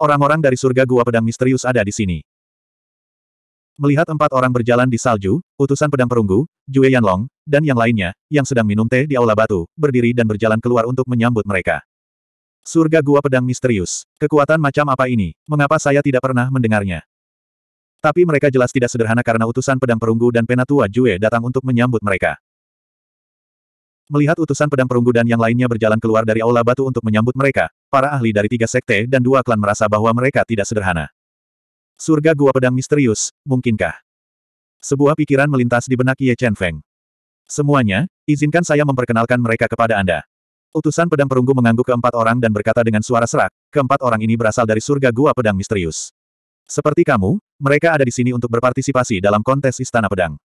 Orang-orang dari surga gua pedang misterius ada di sini. Melihat empat orang berjalan di salju, utusan pedang perunggu, Jue Yanlong, dan yang lainnya, yang sedang minum teh di aula batu, berdiri dan berjalan keluar untuk menyambut mereka. Surga gua pedang misterius. Kekuatan macam apa ini? Mengapa saya tidak pernah mendengarnya? Tapi mereka jelas tidak sederhana karena utusan pedang perunggu dan penatua Jue datang untuk menyambut mereka. Melihat utusan pedang perunggu dan yang lainnya berjalan keluar dari aula batu untuk menyambut mereka, para ahli dari tiga sekte dan dua klan merasa bahwa mereka tidak sederhana. Surga gua pedang misterius, mungkinkah? Sebuah pikiran melintas di benak Ye Chen Feng. Semuanya, izinkan saya memperkenalkan mereka kepada Anda. Utusan pedang perunggu mengangguk keempat orang dan berkata dengan suara serak, keempat orang ini berasal dari surga gua pedang misterius. Seperti kamu, mereka ada di sini untuk berpartisipasi dalam kontes Istana Pedang.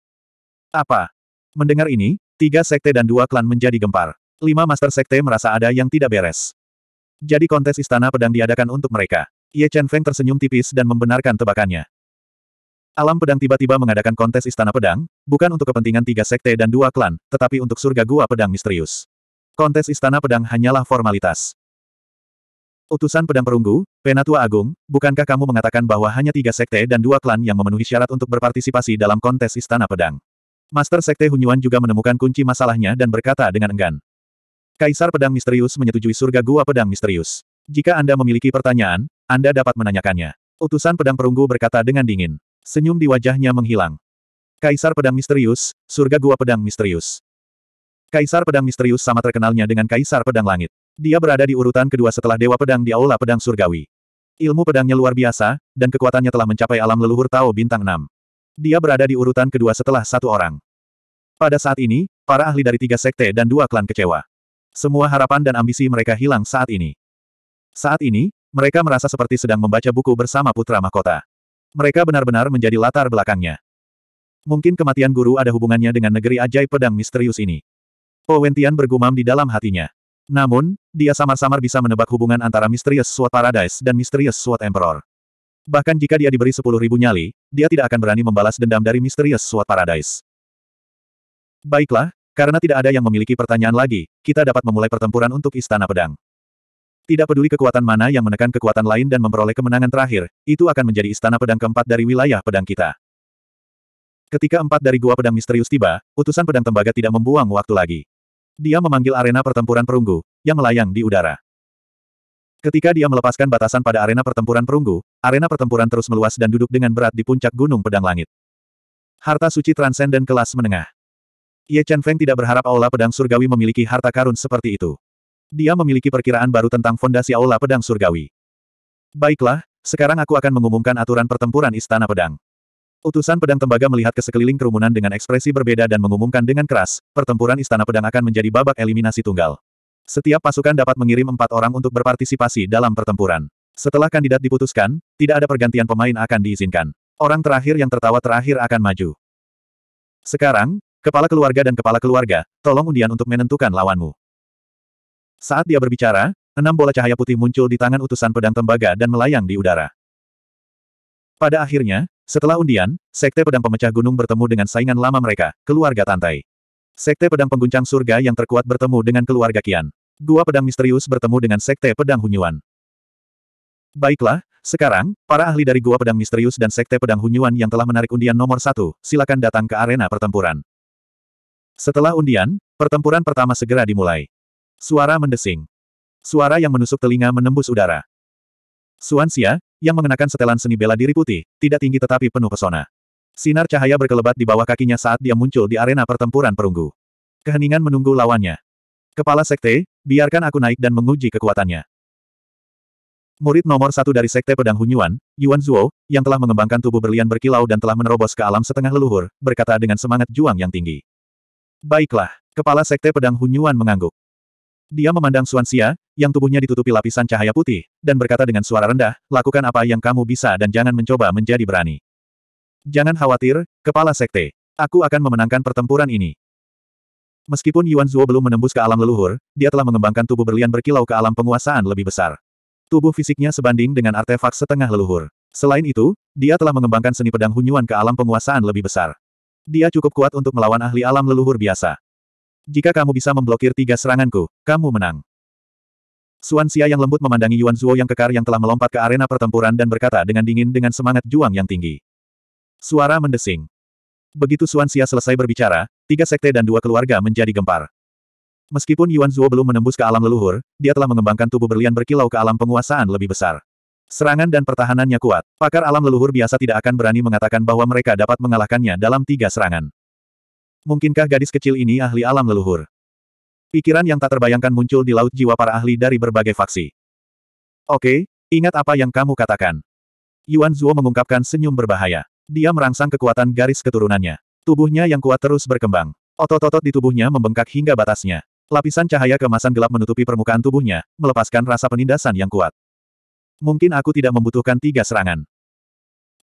Apa? Mendengar ini, tiga sekte dan dua klan menjadi gempar. Lima master sekte merasa ada yang tidak beres. Jadi kontes Istana Pedang diadakan untuk mereka. Ye Chen Feng tersenyum tipis dan membenarkan tebakannya. Alam Pedang tiba-tiba mengadakan kontes Istana Pedang, bukan untuk kepentingan tiga sekte dan dua klan, tetapi untuk surga gua pedang misterius. Kontes Istana Pedang hanyalah formalitas. Utusan pedang perunggu, Penatua Agung, bukankah kamu mengatakan bahwa hanya tiga sekte dan dua klan yang memenuhi syarat untuk berpartisipasi dalam kontes Istana Pedang? Master Sekte Hunyuan juga menemukan kunci masalahnya dan berkata dengan enggan. Kaisar Pedang Misterius menyetujui surga gua pedang misterius. Jika Anda memiliki pertanyaan, Anda dapat menanyakannya. Utusan pedang perunggu berkata dengan dingin. Senyum di wajahnya menghilang. Kaisar Pedang Misterius, surga gua pedang misterius. Kaisar Pedang Misterius sama terkenalnya dengan Kaisar Pedang Langit. Dia berada di urutan kedua setelah Dewa Pedang di Aula Pedang Surgawi. Ilmu pedangnya luar biasa, dan kekuatannya telah mencapai alam leluhur Tao Bintang 6. Dia berada di urutan kedua setelah satu orang. Pada saat ini, para ahli dari tiga sekte dan dua klan kecewa. Semua harapan dan ambisi mereka hilang saat ini. Saat ini, mereka merasa seperti sedang membaca buku bersama putra mahkota. Mereka benar-benar menjadi latar belakangnya. Mungkin kematian guru ada hubungannya dengan negeri ajaib pedang misterius ini. Powentian oh, bergumam di dalam hatinya. Namun, dia samar-samar bisa menebak hubungan antara Misterius Sword Paradise dan Misterius Sword Emperor. Bahkan jika dia diberi sepuluh ribu nyali, dia tidak akan berani membalas dendam dari Misterius Sword Paradise. Baiklah, karena tidak ada yang memiliki pertanyaan lagi, kita dapat memulai pertempuran untuk Istana Pedang. Tidak peduli kekuatan mana yang menekan kekuatan lain dan memperoleh kemenangan terakhir, itu akan menjadi istana pedang keempat dari wilayah pedang kita. Ketika empat dari gua pedang misterius tiba, utusan pedang tembaga tidak membuang waktu lagi. Dia memanggil arena pertempuran perunggu, yang melayang di udara. Ketika dia melepaskan batasan pada arena pertempuran perunggu, arena pertempuran terus meluas dan duduk dengan berat di puncak gunung pedang langit. Harta suci transenden kelas menengah. Ye Chen Feng tidak berharap aula pedang surgawi memiliki harta karun seperti itu. Dia memiliki perkiraan baru tentang fondasi aula pedang surgawi. Baiklah, sekarang aku akan mengumumkan aturan pertempuran Istana Pedang. Utusan pedang tembaga melihat ke sekeliling kerumunan dengan ekspresi berbeda dan mengumumkan dengan keras, pertempuran istana pedang akan menjadi babak eliminasi tunggal. Setiap pasukan dapat mengirim empat orang untuk berpartisipasi dalam pertempuran. Setelah kandidat diputuskan, tidak ada pergantian pemain akan diizinkan. Orang terakhir yang tertawa terakhir akan maju. Sekarang, kepala keluarga dan kepala keluarga, tolong undian untuk menentukan lawanmu. Saat dia berbicara, enam bola cahaya putih muncul di tangan utusan pedang tembaga dan melayang di udara. Pada akhirnya, setelah undian, Sekte Pedang Pemecah Gunung bertemu dengan saingan lama mereka, keluarga Tantai. Sekte Pedang Pengguncang Surga yang terkuat bertemu dengan keluarga Kian. Gua Pedang Misterius bertemu dengan Sekte Pedang Hunyuan. Baiklah, sekarang, para ahli dari Gua Pedang Misterius dan Sekte Pedang Hunyuan yang telah menarik undian nomor satu, silakan datang ke arena pertempuran. Setelah undian, pertempuran pertama segera dimulai. Suara mendesing. Suara yang menusuk telinga menembus udara. Suansia, yang mengenakan setelan seni bela diri putih, tidak tinggi tetapi penuh pesona. Sinar cahaya berkelebat di bawah kakinya saat dia muncul di arena pertempuran perunggu. Keheningan menunggu lawannya. Kepala Sekte, biarkan aku naik dan menguji kekuatannya. Murid nomor satu dari Sekte Pedang Hunyuan, Yuan Zhuo, yang telah mengembangkan tubuh berlian berkilau dan telah menerobos ke alam setengah leluhur, berkata dengan semangat juang yang tinggi. Baiklah, Kepala Sekte Pedang Hunyuan mengangguk. Dia memandang Xia, yang tubuhnya ditutupi lapisan cahaya putih, dan berkata dengan suara rendah, lakukan apa yang kamu bisa dan jangan mencoba menjadi berani. Jangan khawatir, Kepala Sekte. Aku akan memenangkan pertempuran ini. Meskipun Yuan Zuo belum menembus ke alam leluhur, dia telah mengembangkan tubuh berlian berkilau ke alam penguasaan lebih besar. Tubuh fisiknya sebanding dengan artefak setengah leluhur. Selain itu, dia telah mengembangkan seni pedang hunyuan ke alam penguasaan lebih besar. Dia cukup kuat untuk melawan ahli alam leluhur biasa. Jika kamu bisa memblokir tiga seranganku, kamu menang. Xuan Xia yang lembut memandangi Yuan Zuo yang kekar yang telah melompat ke arena pertempuran dan berkata dengan dingin dengan semangat juang yang tinggi. Suara mendesing. Begitu Xuan Xia selesai berbicara, tiga sekte dan dua keluarga menjadi gempar. Meskipun Yuan Zuo belum menembus ke alam leluhur, dia telah mengembangkan tubuh berlian berkilau ke alam penguasaan lebih besar. Serangan dan pertahanannya kuat. Pakar alam leluhur biasa tidak akan berani mengatakan bahwa mereka dapat mengalahkannya dalam tiga serangan. Mungkinkah gadis kecil ini ahli alam leluhur? Pikiran yang tak terbayangkan muncul di laut jiwa para ahli dari berbagai faksi. Oke, ingat apa yang kamu katakan. Yuan Zuo mengungkapkan senyum berbahaya. Dia merangsang kekuatan garis keturunannya. Tubuhnya yang kuat terus berkembang. Otot-otot di tubuhnya membengkak hingga batasnya. Lapisan cahaya kemasan gelap menutupi permukaan tubuhnya, melepaskan rasa penindasan yang kuat. Mungkin aku tidak membutuhkan tiga serangan.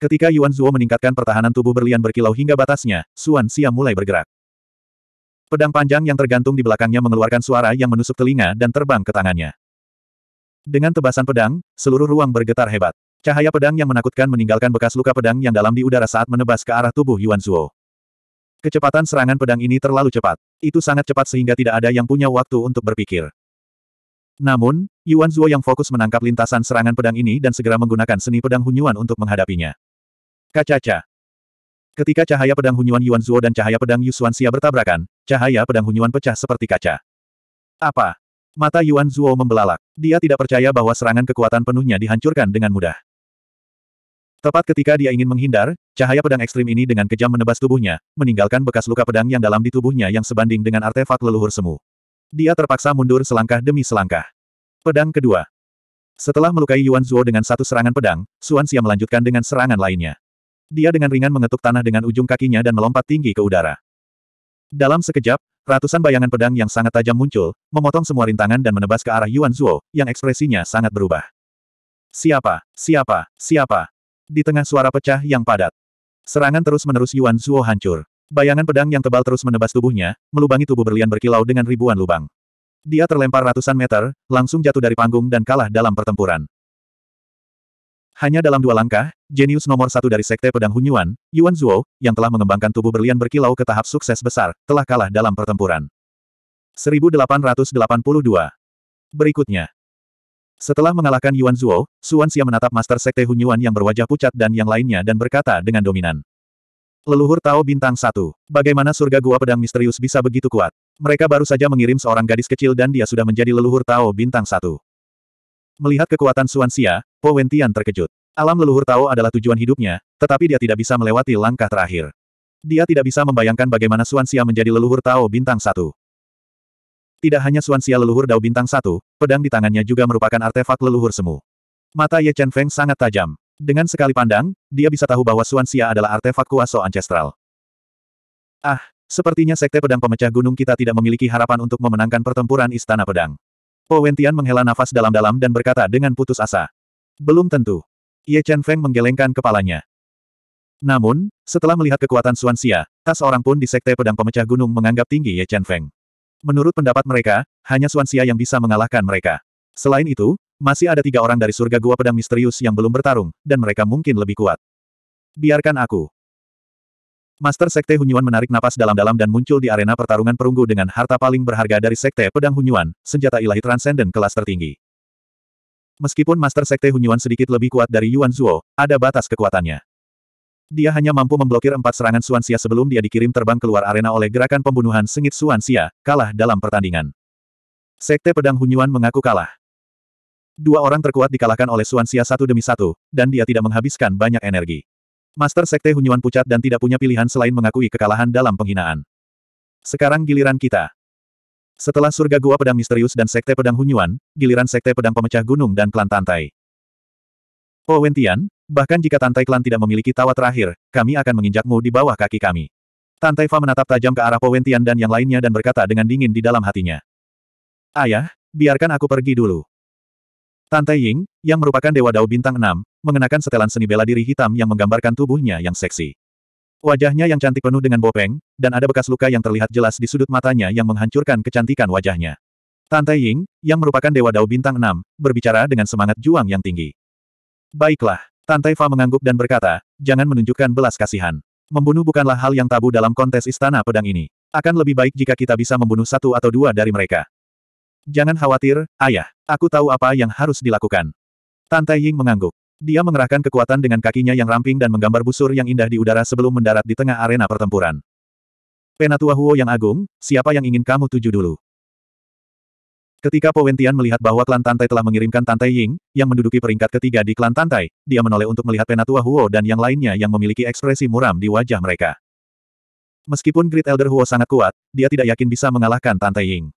Ketika Yuan Zuo meningkatkan pertahanan tubuh berlian berkilau hingga batasnya, Suan Xia mulai bergerak. Pedang panjang yang tergantung di belakangnya mengeluarkan suara yang menusuk telinga dan terbang ke tangannya. Dengan tebasan pedang, seluruh ruang bergetar hebat. Cahaya pedang yang menakutkan meninggalkan bekas luka pedang yang dalam di udara saat menebas ke arah tubuh Yuan Zuo. Kecepatan serangan pedang ini terlalu cepat. Itu sangat cepat sehingga tidak ada yang punya waktu untuk berpikir. Namun, Yuan Zuo yang fokus menangkap lintasan serangan pedang ini dan segera menggunakan seni pedang Hunyuan untuk menghadapinya. Kacaca. Ketika cahaya pedang Hunyuan Yuan Zuo dan cahaya pedang Yusuan Xia bertabrakan, cahaya pedang Hunyuan pecah seperti kaca. Apa? Mata Yuan Zuo membelalak. Dia tidak percaya bahwa serangan kekuatan penuhnya dihancurkan dengan mudah. Tepat ketika dia ingin menghindar, cahaya pedang ekstrim ini dengan kejam menebas tubuhnya, meninggalkan bekas luka pedang yang dalam di tubuhnya yang sebanding dengan artefak leluhur semu. Dia terpaksa mundur selangkah demi selangkah. Pedang kedua. Setelah melukai Yuan Zuo dengan satu serangan pedang, Xuan Xia melanjutkan dengan serangan lainnya. Dia dengan ringan mengetuk tanah dengan ujung kakinya dan melompat tinggi ke udara. Dalam sekejap, ratusan bayangan pedang yang sangat tajam muncul, memotong semua rintangan dan menebas ke arah Yuan Zuo yang ekspresinya sangat berubah. Siapa? Siapa? Siapa? Di tengah suara pecah yang padat. Serangan terus-menerus Yuan Zuo hancur. Bayangan pedang yang tebal terus menebas tubuhnya, melubangi tubuh berlian berkilau dengan ribuan lubang. Dia terlempar ratusan meter, langsung jatuh dari panggung dan kalah dalam pertempuran. Hanya dalam dua langkah, jenius nomor satu dari Sekte Pedang Hunyuan, Yuan Zhuo, yang telah mengembangkan tubuh berlian berkilau ke tahap sukses besar, telah kalah dalam pertempuran. 1882 Berikutnya Setelah mengalahkan Yuan Zhuo, Xuan Xia menatap Master Sekte Hunyuan yang berwajah pucat dan yang lainnya dan berkata dengan dominan. Leluhur Tao Bintang Satu, Bagaimana surga gua pedang misterius bisa begitu kuat? Mereka baru saja mengirim seorang gadis kecil dan dia sudah menjadi leluhur Tao Bintang Satu." Melihat kekuatan Suansia, Po Wentian terkejut. Alam leluhur Tao adalah tujuan hidupnya, tetapi dia tidak bisa melewati langkah terakhir. Dia tidak bisa membayangkan bagaimana Suansia menjadi leluhur Tao bintang satu. Tidak hanya Suansia leluhur Dao bintang satu, pedang di tangannya juga merupakan artefak leluhur semu. Mata Ye Chen Feng sangat tajam. Dengan sekali pandang, dia bisa tahu bahwa Suansia adalah artefak kuasa ancestral. Ah, sepertinya sekte pedang pemecah gunung kita tidak memiliki harapan untuk memenangkan pertempuran istana pedang. Ho Wentian menghela nafas dalam-dalam dan berkata dengan putus asa. Belum tentu. Ye Chen Feng menggelengkan kepalanya. Namun, setelah melihat kekuatan Xuan Xia, tak seorang pun di Sekte Pedang Pemecah Gunung menganggap tinggi Ye Chen Feng. Menurut pendapat mereka, hanya Xuan Xia yang bisa mengalahkan mereka. Selain itu, masih ada tiga orang dari surga gua pedang misterius yang belum bertarung, dan mereka mungkin lebih kuat. Biarkan aku. Master Sekte Hunyuan menarik napas dalam-dalam dan muncul di arena pertarungan perunggu dengan harta paling berharga dari Sekte Pedang Hunyuan, senjata ilahi transenden kelas tertinggi. Meskipun Master Sekte Hunyuan sedikit lebih kuat dari Yuan Zuo, ada batas kekuatannya. Dia hanya mampu memblokir empat serangan Suansia sebelum dia dikirim terbang keluar arena oleh gerakan pembunuhan sengit Suansia, kalah dalam pertandingan. Sekte Pedang Hunyuan mengaku kalah. Dua orang terkuat dikalahkan oleh Suansia satu demi satu, dan dia tidak menghabiskan banyak energi. Master Sekte Hunyuan pucat dan tidak punya pilihan selain mengakui kekalahan dalam penghinaan. Sekarang giliran kita. Setelah surga gua pedang misterius dan sekte pedang Hunyuan, giliran sekte pedang pemecah gunung dan klan Tantai. Owen oh, Wentian, bahkan jika Tantai klan tidak memiliki tawa terakhir, kami akan menginjakmu di bawah kaki kami. Tantai Fa menatap tajam ke arah Powentian Wentian dan yang lainnya dan berkata dengan dingin di dalam hatinya. Ayah, biarkan aku pergi dulu. Tante Ying, yang merupakan Dewa Dao Bintang 6, mengenakan setelan seni bela diri hitam yang menggambarkan tubuhnya yang seksi. Wajahnya yang cantik penuh dengan bopeng, dan ada bekas luka yang terlihat jelas di sudut matanya yang menghancurkan kecantikan wajahnya. Tante Ying, yang merupakan Dewa Dao Bintang 6, berbicara dengan semangat juang yang tinggi. Baiklah, Tante Fa mengangguk dan berkata, jangan menunjukkan belas kasihan. Membunuh bukanlah hal yang tabu dalam kontes istana pedang ini. Akan lebih baik jika kita bisa membunuh satu atau dua dari mereka. Jangan khawatir, ayah. Aku tahu apa yang harus dilakukan. Tante Ying mengangguk. Dia mengerahkan kekuatan dengan kakinya yang ramping dan menggambar busur yang indah di udara sebelum mendarat di tengah arena pertempuran. Penatua Huo yang agung, siapa yang ingin kamu tuju dulu? Ketika Powentian melihat bahwa klan Tantai telah mengirimkan Tantai Ying, yang menduduki peringkat ketiga di klan Tantai, dia menoleh untuk melihat Penatua Huo dan yang lainnya yang memiliki ekspresi muram di wajah mereka. Meskipun Great Elder Huo sangat kuat, dia tidak yakin bisa mengalahkan Tantai Ying.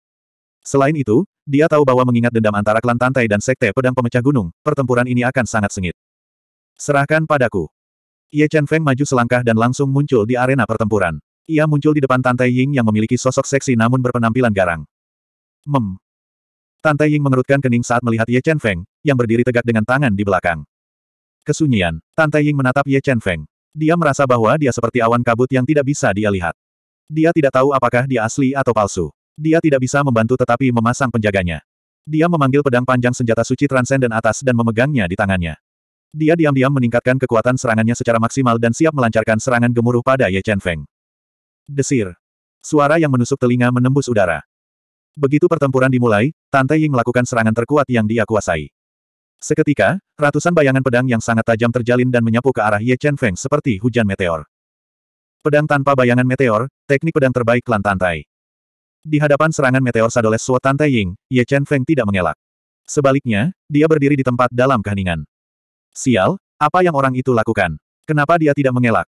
Selain itu, dia tahu bahwa mengingat dendam antara klan Tantai dan Sekte Pedang Pemecah Gunung, pertempuran ini akan sangat sengit. Serahkan padaku. Ye Chen Feng maju selangkah dan langsung muncul di arena pertempuran. Ia muncul di depan Tantai Ying yang memiliki sosok seksi namun berpenampilan garang. Mem. Tantai Ying mengerutkan kening saat melihat Ye Chen Feng, yang berdiri tegak dengan tangan di belakang. Kesunyian, Tantai Ying menatap Ye Chen Feng. Dia merasa bahwa dia seperti awan kabut yang tidak bisa dia lihat. Dia tidak tahu apakah dia asli atau palsu. Dia tidak bisa membantu tetapi memasang penjaganya. Dia memanggil pedang panjang senjata suci transenden atas dan memegangnya di tangannya. Dia diam-diam meningkatkan kekuatan serangannya secara maksimal dan siap melancarkan serangan gemuruh pada Ye Chen Feng. Desir. Suara yang menusuk telinga menembus udara. Begitu pertempuran dimulai, Tante Ying melakukan serangan terkuat yang dia kuasai. Seketika, ratusan bayangan pedang yang sangat tajam terjalin dan menyapu ke arah Ye Chen Feng seperti hujan meteor. Pedang tanpa bayangan meteor, teknik pedang terbaik klan Tantai. Di hadapan serangan meteor Sadoles Suo Tante Ying, Ye Chen Feng tidak mengelak. Sebaliknya, dia berdiri di tempat dalam keheningan. Sial, apa yang orang itu lakukan? Kenapa dia tidak mengelak?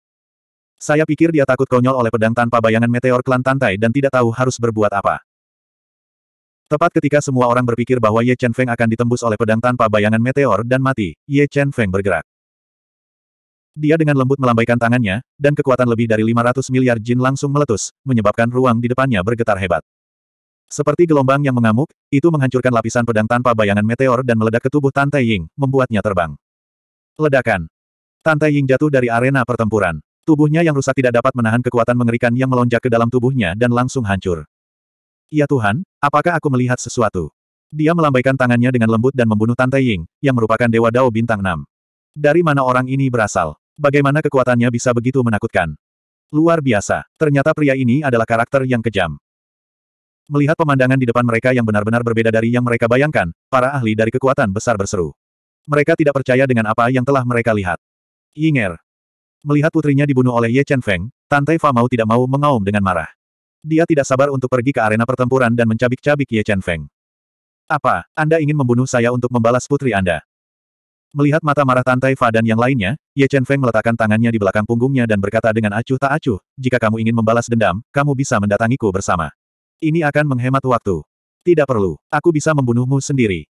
Saya pikir dia takut konyol oleh pedang tanpa bayangan meteor klan Tantai dan tidak tahu harus berbuat apa. Tepat ketika semua orang berpikir bahwa Ye Chen Feng akan ditembus oleh pedang tanpa bayangan meteor dan mati, Ye Chen Feng bergerak. Dia dengan lembut melambaikan tangannya, dan kekuatan lebih dari 500 miliar jin langsung meletus, menyebabkan ruang di depannya bergetar hebat. Seperti gelombang yang mengamuk, itu menghancurkan lapisan pedang tanpa bayangan meteor dan meledak ke tubuh Tante Ying, membuatnya terbang. Ledakan. Tante Ying jatuh dari arena pertempuran. Tubuhnya yang rusak tidak dapat menahan kekuatan mengerikan yang melonjak ke dalam tubuhnya dan langsung hancur. Ya Tuhan, apakah aku melihat sesuatu? Dia melambaikan tangannya dengan lembut dan membunuh Tante Ying, yang merupakan Dewa Dao Bintang 6. Dari mana orang ini berasal? Bagaimana kekuatannya bisa begitu menakutkan? Luar biasa, ternyata pria ini adalah karakter yang kejam. Melihat pemandangan di depan mereka yang benar-benar berbeda dari yang mereka bayangkan, para ahli dari kekuatan besar berseru. Mereka tidak percaya dengan apa yang telah mereka lihat. Yinger. Melihat putrinya dibunuh oleh Ye Chen Feng, Tante Fa mau tidak mau mengaum dengan marah. Dia tidak sabar untuk pergi ke arena pertempuran dan mencabik-cabik Ye Chen Feng. Apa, Anda ingin membunuh saya untuk membalas putri Anda? Melihat mata marah Tantai Fa dan yang lainnya, Ye Chen Feng meletakkan tangannya di belakang punggungnya dan berkata dengan acuh tak acuh, jika kamu ingin membalas dendam, kamu bisa mendatangiku bersama. Ini akan menghemat waktu. Tidak perlu, aku bisa membunuhmu sendiri.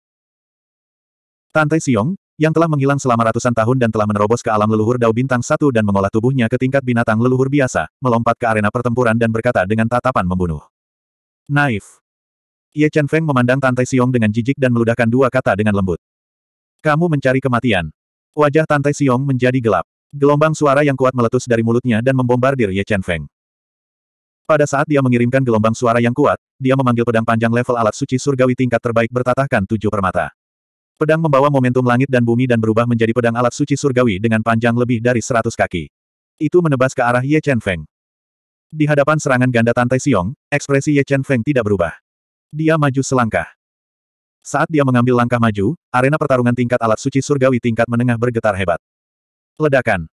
Tantai Xiong, yang telah menghilang selama ratusan tahun dan telah menerobos ke alam leluhur Dao Bintang Satu dan mengolah tubuhnya ke tingkat binatang leluhur biasa, melompat ke arena pertempuran dan berkata dengan tatapan membunuh. Naif. Ye Chen Feng memandang Tantai Xiong dengan jijik dan meludahkan dua kata dengan lembut. Kamu mencari kematian. Wajah Tante Siong menjadi gelap. Gelombang suara yang kuat meletus dari mulutnya dan membombardir Ye Chen Feng. Pada saat dia mengirimkan gelombang suara yang kuat, dia memanggil pedang panjang level alat suci surgawi tingkat terbaik bertatahkan tujuh permata. Pedang membawa momentum langit dan bumi dan berubah menjadi pedang alat suci surgawi dengan panjang lebih dari seratus kaki. Itu menebas ke arah Ye Chen Feng. Di hadapan serangan ganda Tante Siong, ekspresi Ye Chen Feng tidak berubah. Dia maju selangkah. Saat dia mengambil langkah maju, arena pertarungan tingkat alat suci surgawi tingkat menengah bergetar hebat. Ledakan.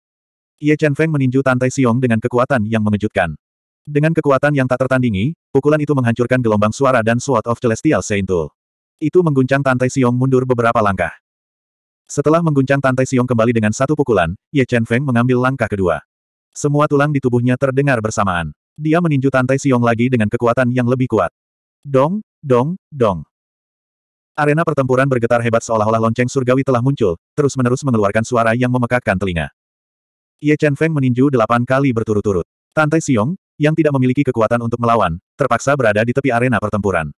Ye Chen Feng meninju Tantai Siong dengan kekuatan yang mengejutkan. Dengan kekuatan yang tak tertandingi, pukulan itu menghancurkan gelombang suara dan Sword of Celestial Saint Tool. Itu mengguncang Tantai Siong mundur beberapa langkah. Setelah mengguncang Tantai Siong kembali dengan satu pukulan, Ye Chen Feng mengambil langkah kedua. Semua tulang di tubuhnya terdengar bersamaan. Dia meninju Tantai Siong lagi dengan kekuatan yang lebih kuat. Dong, dong, dong. Arena pertempuran bergetar hebat seolah-olah lonceng surgawi telah muncul, terus-menerus mengeluarkan suara yang memekakkan telinga. Ye Chen Feng meninju delapan kali berturut-turut. Tantai Xiong yang tidak memiliki kekuatan untuk melawan, terpaksa berada di tepi arena pertempuran.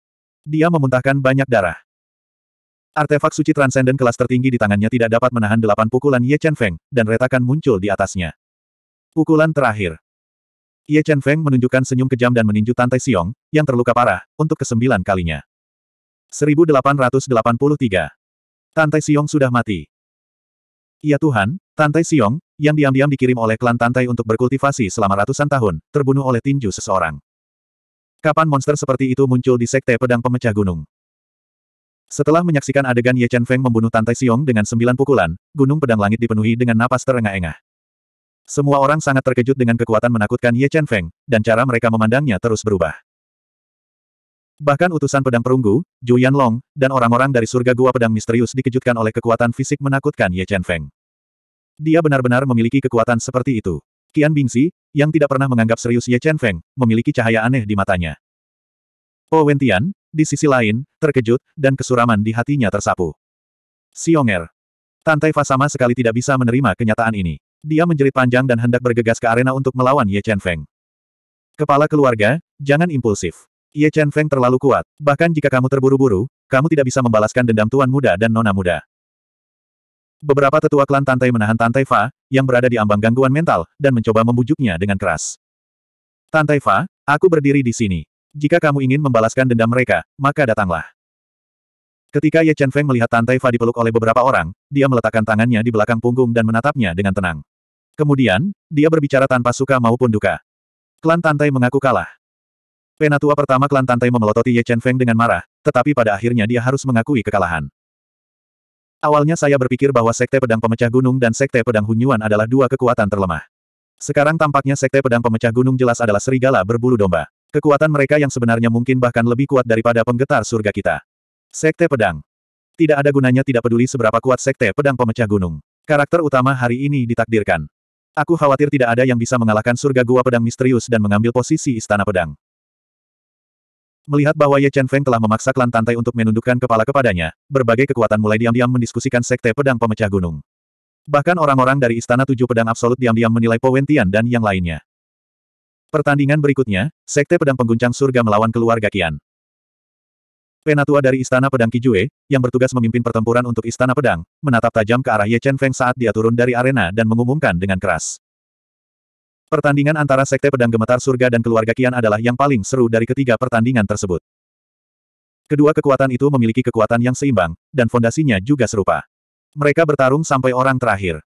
Dia memuntahkan banyak darah. Artefak suci transenden kelas tertinggi di tangannya tidak dapat menahan delapan pukulan Ye Chen Feng, dan retakan muncul di atasnya. Pukulan terakhir. Ye Chen Feng menunjukkan senyum kejam dan meninju Tantai Xiong yang terluka parah, untuk kesembilan kalinya. 1883. Tantai Siong sudah mati. Ya Tuhan, Tantai Siong, yang diam-diam dikirim oleh klan Tantai untuk berkultivasi selama ratusan tahun, terbunuh oleh tinju seseorang. Kapan monster seperti itu muncul di Sekte Pedang Pemecah Gunung? Setelah menyaksikan adegan Ye Chen Feng membunuh Tantai Siong dengan sembilan pukulan, Gunung Pedang Langit dipenuhi dengan napas terengah-engah. Semua orang sangat terkejut dengan kekuatan menakutkan Ye Chen Feng, dan cara mereka memandangnya terus berubah. Bahkan utusan pedang perunggu, Zhu Long, dan orang-orang dari surga gua pedang misterius dikejutkan oleh kekuatan fisik menakutkan Ye Chen Feng. Dia benar-benar memiliki kekuatan seperti itu. Qian Bingxi, yang tidak pernah menganggap serius Ye Chen Feng, memiliki cahaya aneh di matanya. Po oh Wentian, di sisi lain, terkejut, dan kesuraman di hatinya tersapu. Xionger. Tantai Fa sama sekali tidak bisa menerima kenyataan ini. Dia menjerit panjang dan hendak bergegas ke arena untuk melawan Ye Chen Feng. Kepala keluarga, jangan impulsif. Ye Chen Feng terlalu kuat, bahkan jika kamu terburu-buru, kamu tidak bisa membalaskan dendam tuan muda dan nona muda. Beberapa tetua klan Tantai menahan Tantai Fa, yang berada di ambang gangguan mental, dan mencoba membujuknya dengan keras. Tantai Fa, aku berdiri di sini. Jika kamu ingin membalaskan dendam mereka, maka datanglah. Ketika Ye Chen Feng melihat Tantai Fa dipeluk oleh beberapa orang, dia meletakkan tangannya di belakang punggung dan menatapnya dengan tenang. Kemudian, dia berbicara tanpa suka maupun duka. Klan Tantai mengaku kalah. Penatua pertama klan Tantai memelototi Ye Chen Feng dengan marah, tetapi pada akhirnya dia harus mengakui kekalahan. Awalnya saya berpikir bahwa Sekte Pedang Pemecah Gunung dan Sekte Pedang Hunyuan adalah dua kekuatan terlemah. Sekarang tampaknya Sekte Pedang Pemecah Gunung jelas adalah serigala berbulu domba. Kekuatan mereka yang sebenarnya mungkin bahkan lebih kuat daripada penggetar surga kita. Sekte Pedang. Tidak ada gunanya tidak peduli seberapa kuat Sekte Pedang Pemecah Gunung. Karakter utama hari ini ditakdirkan. Aku khawatir tidak ada yang bisa mengalahkan surga gua pedang misterius dan mengambil posisi istana pedang. Melihat bahwa Ye Chen Feng telah memaksa klan Tantai untuk menundukkan kepala kepadanya, berbagai kekuatan mulai diam-diam mendiskusikan sekte pedang pemecah gunung. Bahkan orang-orang dari Istana Tujuh Pedang Absolut diam-diam menilai Powentian Wentian dan yang lainnya. Pertandingan berikutnya, Sekte Pedang Pengguncang Surga melawan keluarga Kian. Penatua dari Istana Pedang Kijue, yang bertugas memimpin pertempuran untuk Istana Pedang, menatap tajam ke arah Ye Chen Feng saat dia turun dari arena dan mengumumkan dengan keras. Pertandingan antara Sekte Pedang Gemetar Surga dan keluarga Kian adalah yang paling seru dari ketiga pertandingan tersebut. Kedua kekuatan itu memiliki kekuatan yang seimbang, dan fondasinya juga serupa. Mereka bertarung sampai orang terakhir.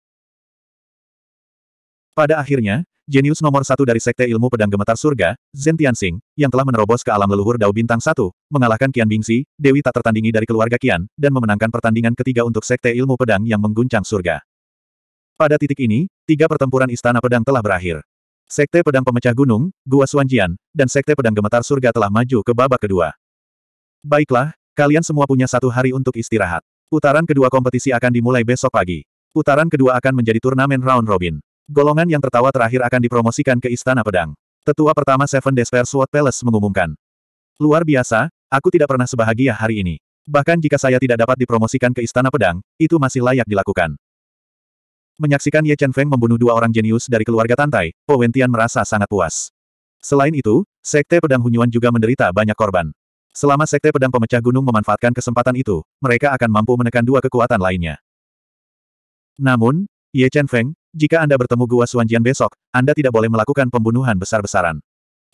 Pada akhirnya, jenius nomor satu dari Sekte Ilmu Pedang Gemetar Surga, Zhen Tianxing, yang telah menerobos ke alam leluhur Dao Bintang Satu, mengalahkan Qian Bingxi, Dewi tak tertandingi dari keluarga Qian, dan memenangkan pertandingan ketiga untuk Sekte Ilmu Pedang yang mengguncang surga. Pada titik ini, tiga pertempuran Istana Pedang telah berakhir. Sekte Pedang Pemecah Gunung, Gua Suanjian, dan Sekte Pedang Gemetar Surga telah maju ke babak kedua. Baiklah, kalian semua punya satu hari untuk istirahat. Putaran kedua kompetisi akan dimulai besok pagi. Putaran kedua akan menjadi turnamen round robin. Golongan yang tertawa terakhir akan dipromosikan ke Istana Pedang. Tetua pertama Seven Despair Sword Palace mengumumkan. Luar biasa, aku tidak pernah sebahagia hari ini. Bahkan jika saya tidak dapat dipromosikan ke Istana Pedang, itu masih layak dilakukan. Menyaksikan Ye Chen Feng membunuh dua orang jenius dari keluarga Tantai, Po Wentian merasa sangat puas. Selain itu, Sekte Pedang Hunyuan juga menderita banyak korban. Selama Sekte Pedang Pemecah Gunung memanfaatkan kesempatan itu, mereka akan mampu menekan dua kekuatan lainnya. Namun, Ye Chen Feng, jika Anda bertemu Gua Suanjian besok, Anda tidak boleh melakukan pembunuhan besar-besaran.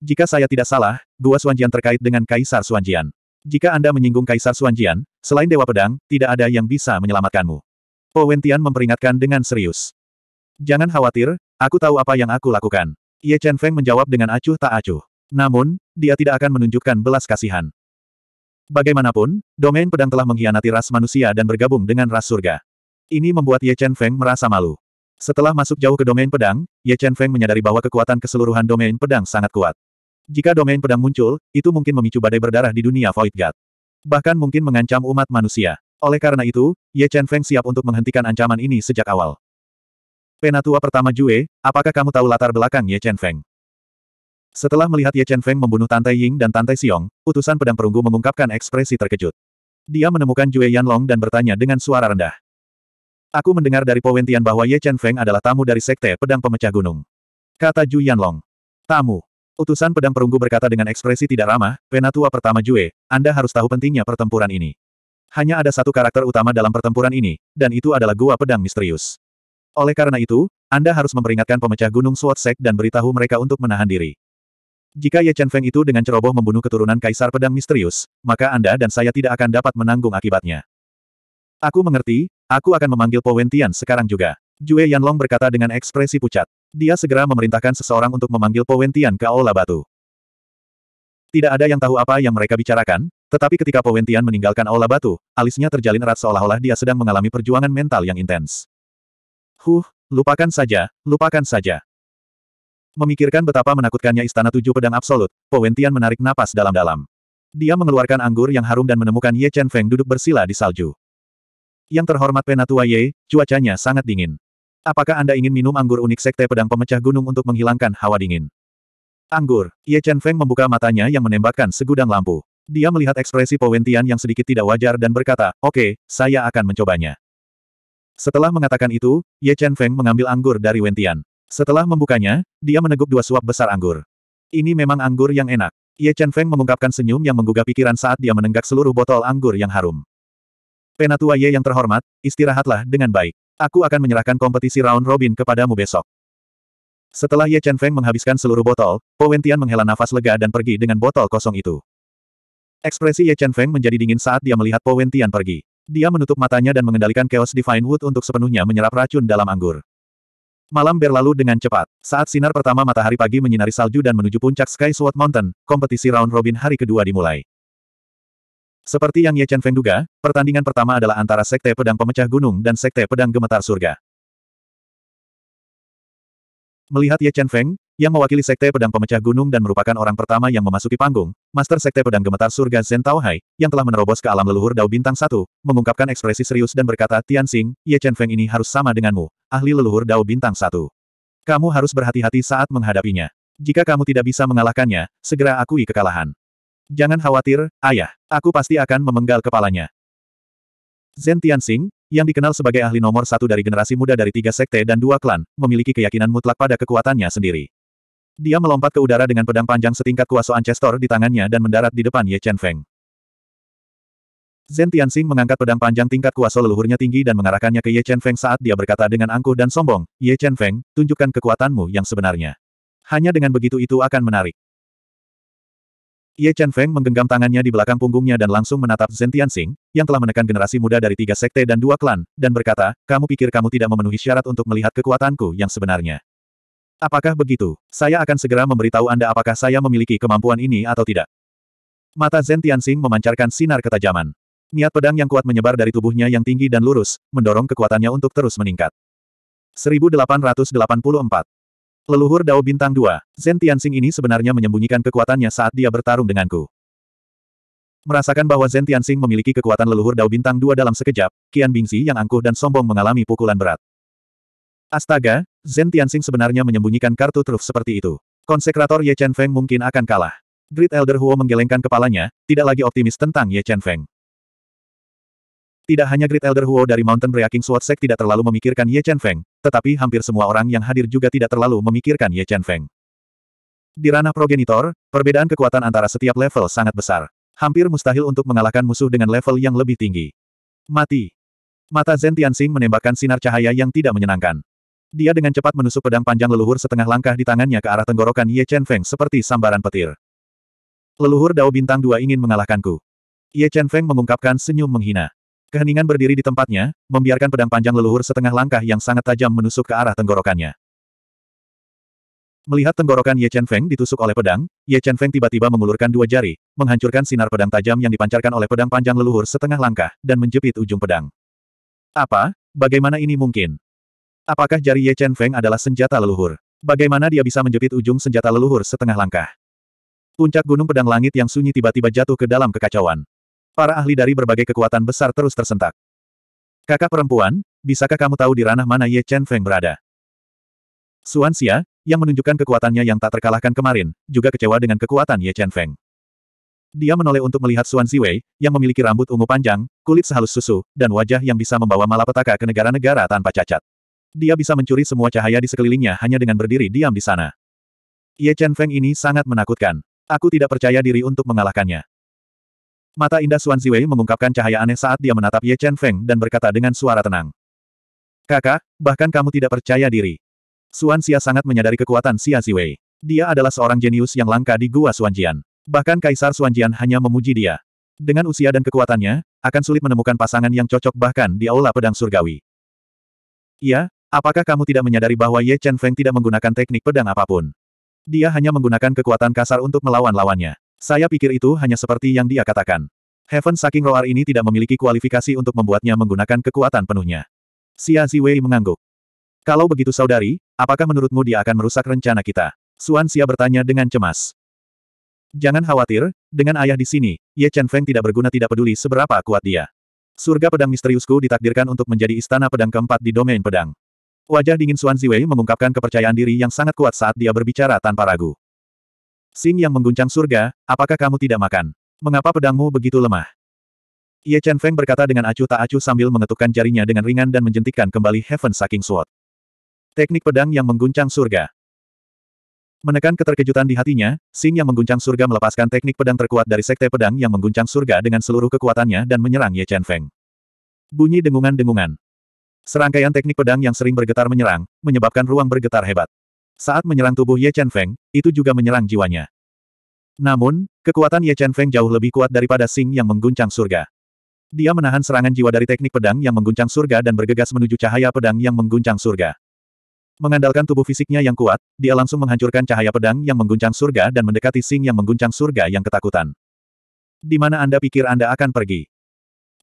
Jika saya tidak salah, Gua Suanjian terkait dengan Kaisar Suanjian. Jika Anda menyinggung Kaisar Suanjian, selain Dewa Pedang, tidak ada yang bisa menyelamatkanmu. Po Wentian memperingatkan dengan serius. Jangan khawatir, aku tahu apa yang aku lakukan. Ye Chen Feng menjawab dengan acuh tak acuh. Namun, dia tidak akan menunjukkan belas kasihan. Bagaimanapun, domain pedang telah mengkhianati ras manusia dan bergabung dengan ras surga. Ini membuat Ye Chen Feng merasa malu. Setelah masuk jauh ke domain pedang, Ye Chen Feng menyadari bahwa kekuatan keseluruhan domain pedang sangat kuat. Jika domain pedang muncul, itu mungkin memicu badai berdarah di dunia Void God. Bahkan mungkin mengancam umat manusia. Oleh karena itu, Ye Chen Feng siap untuk menghentikan ancaman ini sejak awal. Penatua pertama Jue, apakah kamu tahu latar belakang Ye Chen Feng? Setelah melihat Ye Chen Feng membunuh Tante Ying dan Tante Xiong, utusan pedang perunggu mengungkapkan ekspresi terkejut. Dia menemukan Jue Long dan bertanya dengan suara rendah. Aku mendengar dari Powentian bahwa Ye Chen Feng adalah tamu dari Sekte Pedang Pemecah Gunung. Kata Ju Long, Tamu. Utusan pedang perunggu berkata dengan ekspresi tidak ramah, penatua pertama Jue, Anda harus tahu pentingnya pertempuran ini. Hanya ada satu karakter utama dalam pertempuran ini, dan itu adalah Gua Pedang Misterius. Oleh karena itu, Anda harus memperingatkan pemecah gunung Sek dan beritahu mereka untuk menahan diri. Jika Ye Chen Feng itu dengan ceroboh membunuh keturunan Kaisar Pedang Misterius, maka Anda dan saya tidak akan dapat menanggung akibatnya. Aku mengerti, aku akan memanggil Po Wentian sekarang juga. Jue Yanlong berkata dengan ekspresi pucat. Dia segera memerintahkan seseorang untuk memanggil Po Wentian ke Aula Batu. Tidak ada yang tahu apa yang mereka bicarakan, tetapi ketika Powentian meninggalkan aula batu, alisnya terjalin erat seolah-olah dia sedang mengalami perjuangan mental yang intens. Huh, lupakan saja, lupakan saja. Memikirkan betapa menakutkannya istana tujuh pedang absolut, Powentian menarik napas dalam-dalam. Dia mengeluarkan anggur yang harum dan menemukan Ye Chen Feng duduk bersila di salju. Yang terhormat Penatua Ye, cuacanya sangat dingin. Apakah Anda ingin minum anggur unik sekte pedang pemecah gunung untuk menghilangkan hawa dingin? Anggur. Ye Chen Feng membuka matanya yang menembakkan segudang lampu. Dia melihat ekspresi Powentian yang sedikit tidak wajar dan berkata, oke, okay, saya akan mencobanya. Setelah mengatakan itu, Ye Chen Feng mengambil anggur dari Wentian. Setelah membukanya, dia meneguk dua suap besar anggur. Ini memang anggur yang enak. Ye Chen Feng mengungkapkan senyum yang menggugah pikiran saat dia menenggak seluruh botol anggur yang harum. Penatua Ye yang terhormat, istirahatlah dengan baik. Aku akan menyerahkan kompetisi round robin kepadamu besok. Setelah Ye Chen Feng menghabiskan seluruh botol, Po Wentian menghela nafas lega dan pergi dengan botol kosong itu. Ekspresi Ye Chen Feng menjadi dingin saat dia melihat Po Wentian pergi. Dia menutup matanya dan mengendalikan Chaos Divine Wood untuk sepenuhnya menyerap racun dalam anggur. Malam berlalu dengan cepat. Saat sinar pertama matahari pagi menyinari salju dan menuju puncak Sky Sword Mountain, kompetisi round robin hari kedua dimulai. Seperti yang Ye Chen Feng duga, pertandingan pertama adalah antara Sekte Pedang Pemecah Gunung dan Sekte Pedang Gemetar Surga. Melihat Ye Chen Feng, yang mewakili Sekte Pedang Pemecah Gunung dan merupakan orang pertama yang memasuki panggung, Master Sekte Pedang Gemetar Surga Zen Tao yang telah menerobos ke alam leluhur Dao Bintang Satu mengungkapkan ekspresi serius dan berkata, Tian Xing, Ye Chen Feng ini harus sama denganmu, ahli leluhur Dao Bintang Satu. Kamu harus berhati-hati saat menghadapinya. Jika kamu tidak bisa mengalahkannya, segera akui kekalahan. Jangan khawatir, ayah. Aku pasti akan memenggal kepalanya. Zen Tianxing, yang dikenal sebagai ahli nomor satu dari generasi muda dari tiga sekte dan dua klan, memiliki keyakinan mutlak pada kekuatannya sendiri. Dia melompat ke udara dengan pedang panjang setingkat kuasa Ancestor di tangannya dan mendarat di depan Ye Chen Feng. Zhen Tianxing mengangkat pedang panjang tingkat kuasa leluhurnya tinggi dan mengarahkannya ke Ye Chen Feng saat dia berkata dengan angkuh dan sombong, Ye Chen Feng, tunjukkan kekuatanmu yang sebenarnya. Hanya dengan begitu itu akan menarik. Ye Chen Feng menggenggam tangannya di belakang punggungnya dan langsung menatap Zhen Tianxing, yang telah menekan generasi muda dari tiga sekte dan dua klan, dan berkata, kamu pikir kamu tidak memenuhi syarat untuk melihat kekuatanku yang sebenarnya. Apakah begitu? Saya akan segera memberitahu Anda apakah saya memiliki kemampuan ini atau tidak. Mata Zhen Tianxing memancarkan sinar ketajaman. Niat pedang yang kuat menyebar dari tubuhnya yang tinggi dan lurus, mendorong kekuatannya untuk terus meningkat. 1884 Leluhur Dao Bintang 2, Zen Tianxing ini sebenarnya menyembunyikan kekuatannya saat dia bertarung denganku. Merasakan bahwa Zen Tianxing memiliki kekuatan leluhur Dao Bintang 2 dalam sekejap, Qian Bingzi yang angkuh dan sombong mengalami pukulan berat. Astaga, Zen Tianxing sebenarnya menyembunyikan kartu truf seperti itu. Konsekrator Ye Chen Feng mungkin akan kalah. Great Elder Huo menggelengkan kepalanya, tidak lagi optimis tentang Ye Chen Feng. Tidak hanya Great Elder Huo dari Mountain Breaking Sword Sect tidak terlalu memikirkan Ye Chen Feng, tetapi hampir semua orang yang hadir juga tidak terlalu memikirkan Ye Chen Feng. Di ranah progenitor, perbedaan kekuatan antara setiap level sangat besar. Hampir mustahil untuk mengalahkan musuh dengan level yang lebih tinggi. Mati. Mata Zhen Tianxing menembakkan sinar cahaya yang tidak menyenangkan. Dia dengan cepat menusuk pedang panjang leluhur setengah langkah di tangannya ke arah tenggorokan Ye Chen Feng seperti sambaran petir. Leluhur Dao Bintang Dua ingin mengalahkanku. Ye Chen Feng mengungkapkan senyum menghina. Keheningan berdiri di tempatnya, membiarkan pedang panjang leluhur setengah langkah yang sangat tajam menusuk ke arah tenggorokannya. Melihat tenggorokan Ye Chen Feng ditusuk oleh pedang, Ye Chen Feng tiba-tiba mengulurkan dua jari, menghancurkan sinar pedang tajam yang dipancarkan oleh pedang panjang leluhur setengah langkah, dan menjepit ujung pedang. Apa? Bagaimana ini mungkin? Apakah jari Ye Chen Feng adalah senjata leluhur? Bagaimana dia bisa menjepit ujung senjata leluhur setengah langkah? Puncak gunung pedang langit yang sunyi tiba-tiba jatuh ke dalam kekacauan. Para ahli dari berbagai kekuatan besar terus tersentak. Kakak perempuan, bisakah kamu tahu di ranah mana Ye Chen Feng berada? Suan Xia yang menunjukkan kekuatannya yang tak terkalahkan kemarin, juga kecewa dengan kekuatan Ye Chen Feng. Dia menoleh untuk melihat Suan Siwei yang memiliki rambut ungu panjang, kulit sehalus susu, dan wajah yang bisa membawa malapetaka ke negara-negara tanpa cacat. Dia bisa mencuri semua cahaya di sekelilingnya hanya dengan berdiri diam di sana. Ye Chen Feng ini sangat menakutkan. Aku tidak percaya diri untuk mengalahkannya. Mata indah Xuan Ziwei mengungkapkan cahaya aneh saat dia menatap Ye Chen Feng dan berkata dengan suara tenang. Kakak, bahkan kamu tidak percaya diri. Suan Xia sangat menyadari kekuatan Xia Ziwei. Dia adalah seorang jenius yang langka di Gua Jian. Bahkan Kaisar Jian hanya memuji dia. Dengan usia dan kekuatannya, akan sulit menemukan pasangan yang cocok bahkan di Aula Pedang Surgawi. Iya, apakah kamu tidak menyadari bahwa Ye Chen Feng tidak menggunakan teknik pedang apapun? Dia hanya menggunakan kekuatan kasar untuk melawan lawannya. Saya pikir itu hanya seperti yang dia katakan. Heaven Saking Roar ini tidak memiliki kualifikasi untuk membuatnya menggunakan kekuatan penuhnya. Xia Ziwei mengangguk. Kalau begitu saudari, apakah menurutmu dia akan merusak rencana kita? Suan Xia bertanya dengan cemas. Jangan khawatir, dengan ayah di sini, Ye Chen Feng tidak berguna tidak peduli seberapa kuat dia. Surga pedang misteriusku ditakdirkan untuk menjadi istana pedang keempat di domain pedang. Wajah dingin Suan Ziwei mengungkapkan kepercayaan diri yang sangat kuat saat dia berbicara tanpa ragu. Sing yang mengguncang surga, apakah kamu tidak makan? Mengapa pedangmu begitu lemah? Ye Chen Feng berkata dengan acuh tak acuh sambil mengetukkan jarinya dengan ringan dan menjentikkan kembali Heaven Sucking Sword. Teknik pedang yang mengguncang surga. Menekan keterkejutan di hatinya, Sing yang mengguncang surga melepaskan teknik pedang terkuat dari sekte pedang yang mengguncang surga dengan seluruh kekuatannya dan menyerang Ye Chen Feng. Bunyi dengungan-dengungan. Serangkaian teknik pedang yang sering bergetar menyerang, menyebabkan ruang bergetar hebat. Saat menyerang tubuh Ye Chen Feng, itu juga menyerang jiwanya. Namun, kekuatan Ye Chen Feng jauh lebih kuat daripada Sing yang mengguncang surga. Dia menahan serangan jiwa dari teknik pedang yang mengguncang surga dan bergegas menuju cahaya pedang yang mengguncang surga. Mengandalkan tubuh fisiknya yang kuat, dia langsung menghancurkan cahaya pedang yang mengguncang surga dan mendekati Sing yang mengguncang surga yang ketakutan. Di mana Anda pikir Anda akan pergi?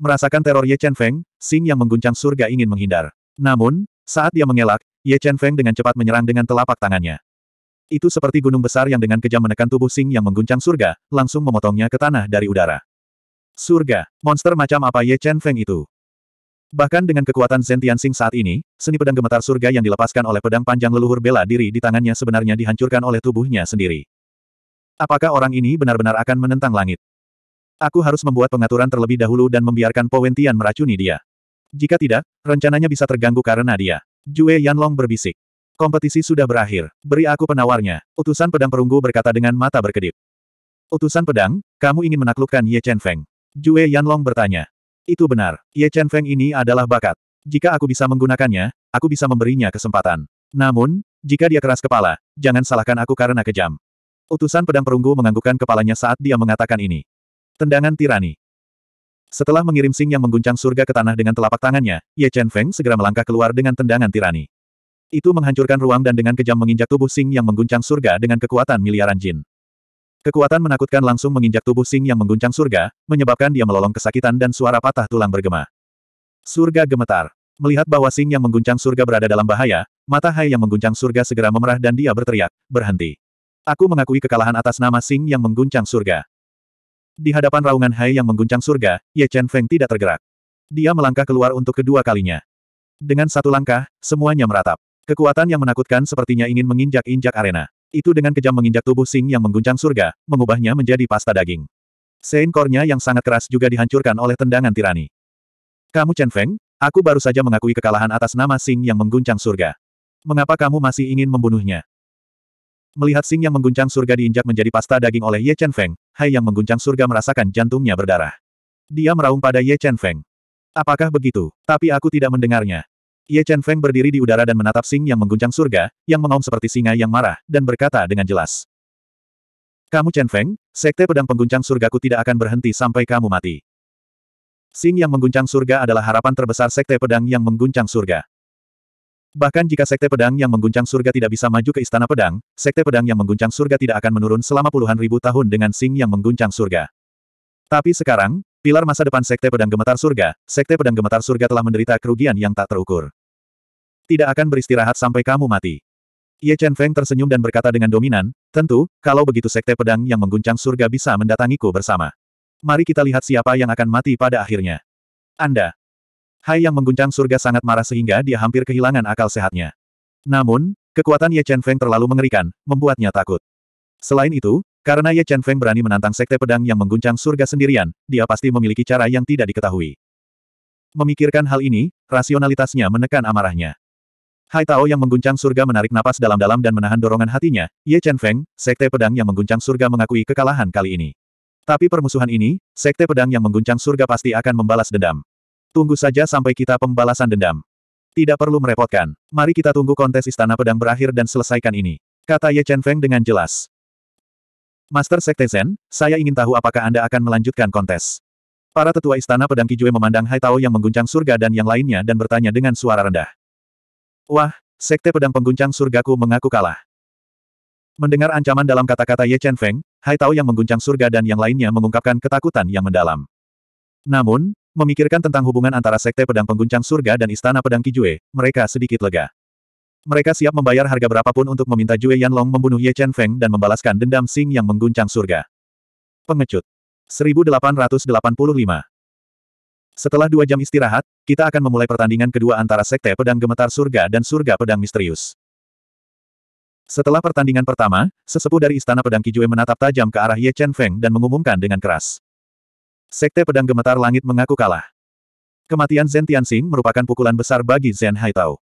Merasakan teror Ye Chen Feng, Sing yang mengguncang surga ingin menghindar. Namun, saat dia mengelak, Ye Chen Feng dengan cepat menyerang dengan telapak tangannya. Itu seperti gunung besar yang dengan kejam menekan tubuh Sing yang mengguncang surga, langsung memotongnya ke tanah dari udara. Surga, monster macam apa Ye Chen Feng itu? Bahkan dengan kekuatan Zentian Sing saat ini, seni pedang gemetar surga yang dilepaskan oleh pedang panjang leluhur bela diri di tangannya sebenarnya dihancurkan oleh tubuhnya sendiri. Apakah orang ini benar-benar akan menentang langit? Aku harus membuat pengaturan terlebih dahulu dan membiarkan Powentian meracuni dia. Jika tidak, rencananya bisa terganggu karena dia. Jue Yanlong berbisik. Kompetisi sudah berakhir, beri aku penawarnya, utusan pedang perunggu berkata dengan mata berkedip. Utusan pedang, kamu ingin menaklukkan Ye Chen Feng. Jue Yanlong bertanya. Itu benar, Ye Chen Feng ini adalah bakat. Jika aku bisa menggunakannya, aku bisa memberinya kesempatan. Namun, jika dia keras kepala, jangan salahkan aku karena kejam. Utusan pedang perunggu menganggukkan kepalanya saat dia mengatakan ini. Tendangan tirani. Setelah mengirim Sing yang mengguncang surga ke tanah dengan telapak tangannya, Ye Chen Feng segera melangkah keluar dengan tendangan tirani. Itu menghancurkan ruang dan dengan kejam menginjak tubuh Sing yang mengguncang surga dengan kekuatan miliaran jin. Kekuatan menakutkan langsung menginjak tubuh Sing yang mengguncang surga, menyebabkan dia melolong kesakitan dan suara patah tulang bergema. Surga gemetar. Melihat bahwa Sing yang mengguncang surga berada dalam bahaya, mata Hai yang mengguncang surga segera memerah dan dia berteriak, berhenti. Aku mengakui kekalahan atas nama Sing yang mengguncang surga. Di hadapan raungan Hai yang mengguncang surga, Ye Chen Feng tidak tergerak. Dia melangkah keluar untuk kedua kalinya. Dengan satu langkah, semuanya meratap. Kekuatan yang menakutkan sepertinya ingin menginjak-injak arena. Itu dengan kejam menginjak tubuh Sing yang mengguncang surga, mengubahnya menjadi pasta daging. Sein kornya yang sangat keras juga dihancurkan oleh tendangan tirani. Kamu Chen Feng, aku baru saja mengakui kekalahan atas nama Sing yang mengguncang surga. Mengapa kamu masih ingin membunuhnya? Melihat Sing yang mengguncang surga diinjak menjadi pasta daging oleh Ye Chen Feng, Hai yang mengguncang surga merasakan jantungnya berdarah. Dia meraung pada Ye Chen Feng. Apakah begitu? Tapi aku tidak mendengarnya. Ye Chen Feng berdiri di udara dan menatap Sing yang mengguncang surga, yang mengaum seperti singa yang marah, dan berkata dengan jelas. Kamu Chen Feng, sekte pedang pengguncang surgaku tidak akan berhenti sampai kamu mati. Sing yang mengguncang surga adalah harapan terbesar sekte pedang yang mengguncang surga. Bahkan jika sekte pedang yang mengguncang surga tidak bisa maju ke istana pedang, sekte pedang yang mengguncang surga tidak akan menurun selama puluhan ribu tahun dengan Sing yang mengguncang surga. Tapi sekarang, pilar masa depan sekte pedang gemetar surga, sekte pedang gemetar surga telah menderita kerugian yang tak terukur. Tidak akan beristirahat sampai kamu mati. Ye Chen Feng tersenyum dan berkata dengan dominan, tentu, kalau begitu sekte pedang yang mengguncang surga bisa mendatangiku bersama. Mari kita lihat siapa yang akan mati pada akhirnya. Anda, Hai yang mengguncang surga sangat marah sehingga dia hampir kehilangan akal sehatnya. Namun, kekuatan Ye Chen Feng terlalu mengerikan, membuatnya takut. Selain itu, karena Ye Chen Feng berani menantang sekte pedang yang mengguncang surga sendirian, dia pasti memiliki cara yang tidak diketahui. Memikirkan hal ini, rasionalitasnya menekan amarahnya. Hai Tao yang mengguncang surga menarik napas dalam-dalam dan menahan dorongan hatinya, Ye Chen Feng, Sekte Pedang yang mengguncang surga mengakui kekalahan kali ini. Tapi permusuhan ini, Sekte Pedang yang mengguncang surga pasti akan membalas dendam. Tunggu saja sampai kita pembalasan dendam. Tidak perlu merepotkan. Mari kita tunggu kontes Istana Pedang berakhir dan selesaikan ini. Kata Ye Chen Feng dengan jelas. Master Sekte Zen, saya ingin tahu apakah Anda akan melanjutkan kontes. Para tetua Istana Pedang Kijue memandang Hai Tao yang mengguncang surga dan yang lainnya dan bertanya dengan suara rendah. Wah, Sekte Pedang Pengguncang Surgaku mengaku kalah. Mendengar ancaman dalam kata-kata Ye Chen Feng, Hai Tao yang mengguncang surga dan yang lainnya mengungkapkan ketakutan yang mendalam. Namun, Memikirkan tentang hubungan antara Sekte Pedang Pengguncang Surga dan Istana Pedang Kijue, mereka sedikit lega. Mereka siap membayar harga berapapun untuk meminta Jue Yanlong membunuh Ye Chen Feng dan membalaskan dendam Sing yang mengguncang surga. Pengecut. 1885 Setelah dua jam istirahat, kita akan memulai pertandingan kedua antara Sekte Pedang Gemetar Surga dan Surga Pedang Misterius. Setelah pertandingan pertama, sesepuh dari Istana Pedang Kijue menatap tajam ke arah Ye Chen Feng dan mengumumkan dengan keras. Sekte Pedang Gemetar Langit mengaku kalah. Kematian Zhen Tianxing merupakan pukulan besar bagi Zhen Haitao.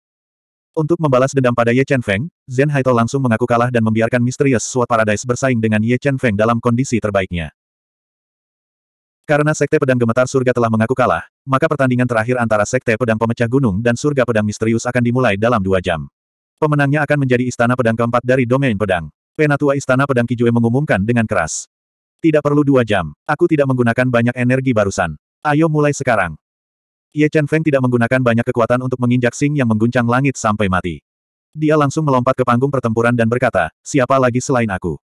Untuk membalas dendam pada Ye Chen Feng, Zhen Haitao langsung mengaku kalah dan membiarkan Misterius Sword Paradise bersaing dengan Ye Chen Feng dalam kondisi terbaiknya. Karena Sekte Pedang Gemetar Surga telah mengaku kalah, maka pertandingan terakhir antara Sekte Pedang Pemecah Gunung dan Surga Pedang Misterius akan dimulai dalam dua jam. Pemenangnya akan menjadi Istana Pedang keempat dari Domain Pedang. Penatua Istana Pedang Kijue mengumumkan dengan keras. Tidak perlu dua jam. Aku tidak menggunakan banyak energi barusan. Ayo mulai sekarang. Ye Chen Feng tidak menggunakan banyak kekuatan untuk menginjak Sing yang mengguncang langit sampai mati. Dia langsung melompat ke panggung pertempuran dan berkata, siapa lagi selain aku?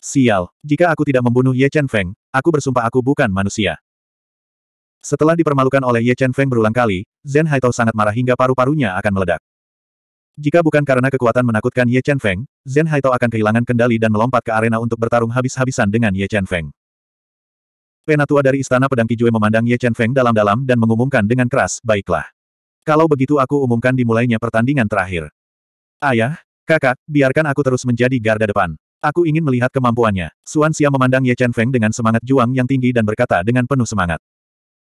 Sial, jika aku tidak membunuh Ye Chen Feng, aku bersumpah aku bukan manusia. Setelah dipermalukan oleh Ye Chen Feng berulang kali, Zhen Haitou sangat marah hingga paru-parunya akan meledak. Jika bukan karena kekuatan menakutkan Ye Chen Feng, Zhen Haitao akan kehilangan kendali dan melompat ke arena untuk bertarung habis-habisan dengan Ye Chen Feng. Penatua dari Istana Pedang Kijue memandang Ye Chen Feng dalam-dalam dan mengumumkan dengan keras, baiklah. Kalau begitu aku umumkan dimulainya pertandingan terakhir. Ayah, kakak, biarkan aku terus menjadi garda depan. Aku ingin melihat kemampuannya. Suan Xia memandang Ye Chen Feng dengan semangat juang yang tinggi dan berkata dengan penuh semangat.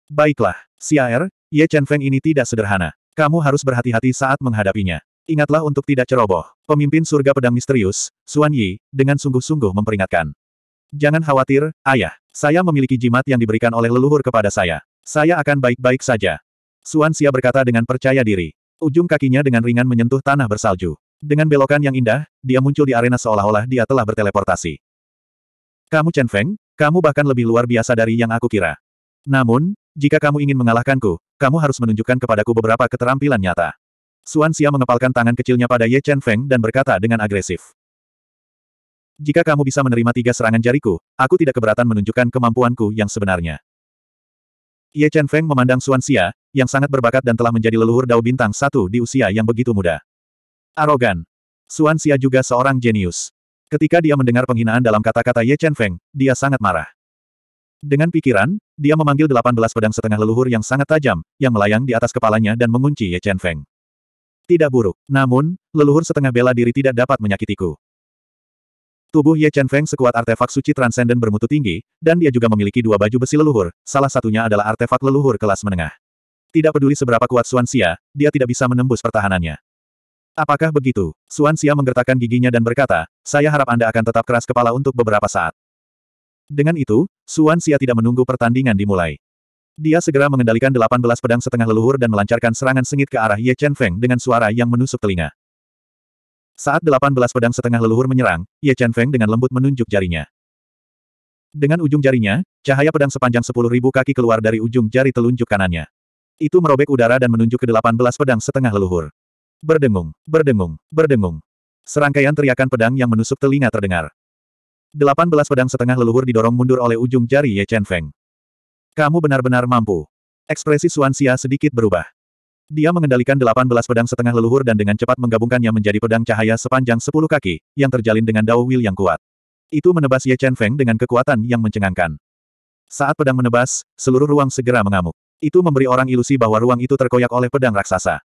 Baiklah, Xia Er, Ye Chen Feng ini tidak sederhana. Kamu harus berhati-hati saat menghadapinya. Ingatlah untuk tidak ceroboh. Pemimpin surga pedang misterius, Suan Yi, dengan sungguh-sungguh memperingatkan. Jangan khawatir, ayah. Saya memiliki jimat yang diberikan oleh leluhur kepada saya. Saya akan baik-baik saja. Suan Xia berkata dengan percaya diri. Ujung kakinya dengan ringan menyentuh tanah bersalju. Dengan belokan yang indah, dia muncul di arena seolah-olah dia telah berteleportasi. Kamu Chen Feng, kamu bahkan lebih luar biasa dari yang aku kira. Namun, jika kamu ingin mengalahkanku, kamu harus menunjukkan kepadaku beberapa keterampilan nyata. Suan Xia mengepalkan tangan kecilnya pada Ye Chen Feng dan berkata dengan agresif. Jika kamu bisa menerima tiga serangan jariku, aku tidak keberatan menunjukkan kemampuanku yang sebenarnya. Ye Chen Feng memandang Suan Xia, yang sangat berbakat dan telah menjadi leluhur dao bintang satu di usia yang begitu muda. Arogan. Suan Xia juga seorang jenius. Ketika dia mendengar penghinaan dalam kata-kata Ye Chen Feng, dia sangat marah. Dengan pikiran, dia memanggil 18 pedang setengah leluhur yang sangat tajam, yang melayang di atas kepalanya dan mengunci Ye Chen Feng. Tidak buruk. Namun, leluhur setengah bela diri tidak dapat menyakitiku. Tubuh Ye Chen Feng sekuat artefak suci transenden bermutu tinggi, dan dia juga memiliki dua baju besi leluhur, salah satunya adalah artefak leluhur kelas menengah. Tidak peduli seberapa kuat Suan Xia, dia tidak bisa menembus pertahanannya. Apakah begitu? Suan Xia menggertakkan giginya dan berkata, saya harap Anda akan tetap keras kepala untuk beberapa saat. Dengan itu, Suan Xia tidak menunggu pertandingan dimulai. Dia segera mengendalikan 18 pedang setengah leluhur dan melancarkan serangan sengit ke arah Ye Chen Feng dengan suara yang menusuk telinga. Saat 18 pedang setengah leluhur menyerang, Ye Chen Feng dengan lembut menunjuk jarinya. Dengan ujung jarinya, cahaya pedang sepanjang 10.000 kaki keluar dari ujung jari telunjuk kanannya. Itu merobek udara dan menunjuk ke 18 pedang setengah leluhur. Berdengung, berdengung, berdengung. Serangkaian teriakan pedang yang menusuk telinga terdengar. 18 pedang setengah leluhur didorong mundur oleh ujung jari Ye Chen Feng. Kamu benar-benar mampu. Ekspresi Suansia sedikit berubah. Dia mengendalikan 18 pedang setengah leluhur dan dengan cepat menggabungkannya menjadi pedang cahaya sepanjang 10 kaki, yang terjalin dengan dao will yang kuat. Itu menebas Ye Chen Feng dengan kekuatan yang mencengangkan. Saat pedang menebas, seluruh ruang segera mengamuk. Itu memberi orang ilusi bahwa ruang itu terkoyak oleh pedang raksasa.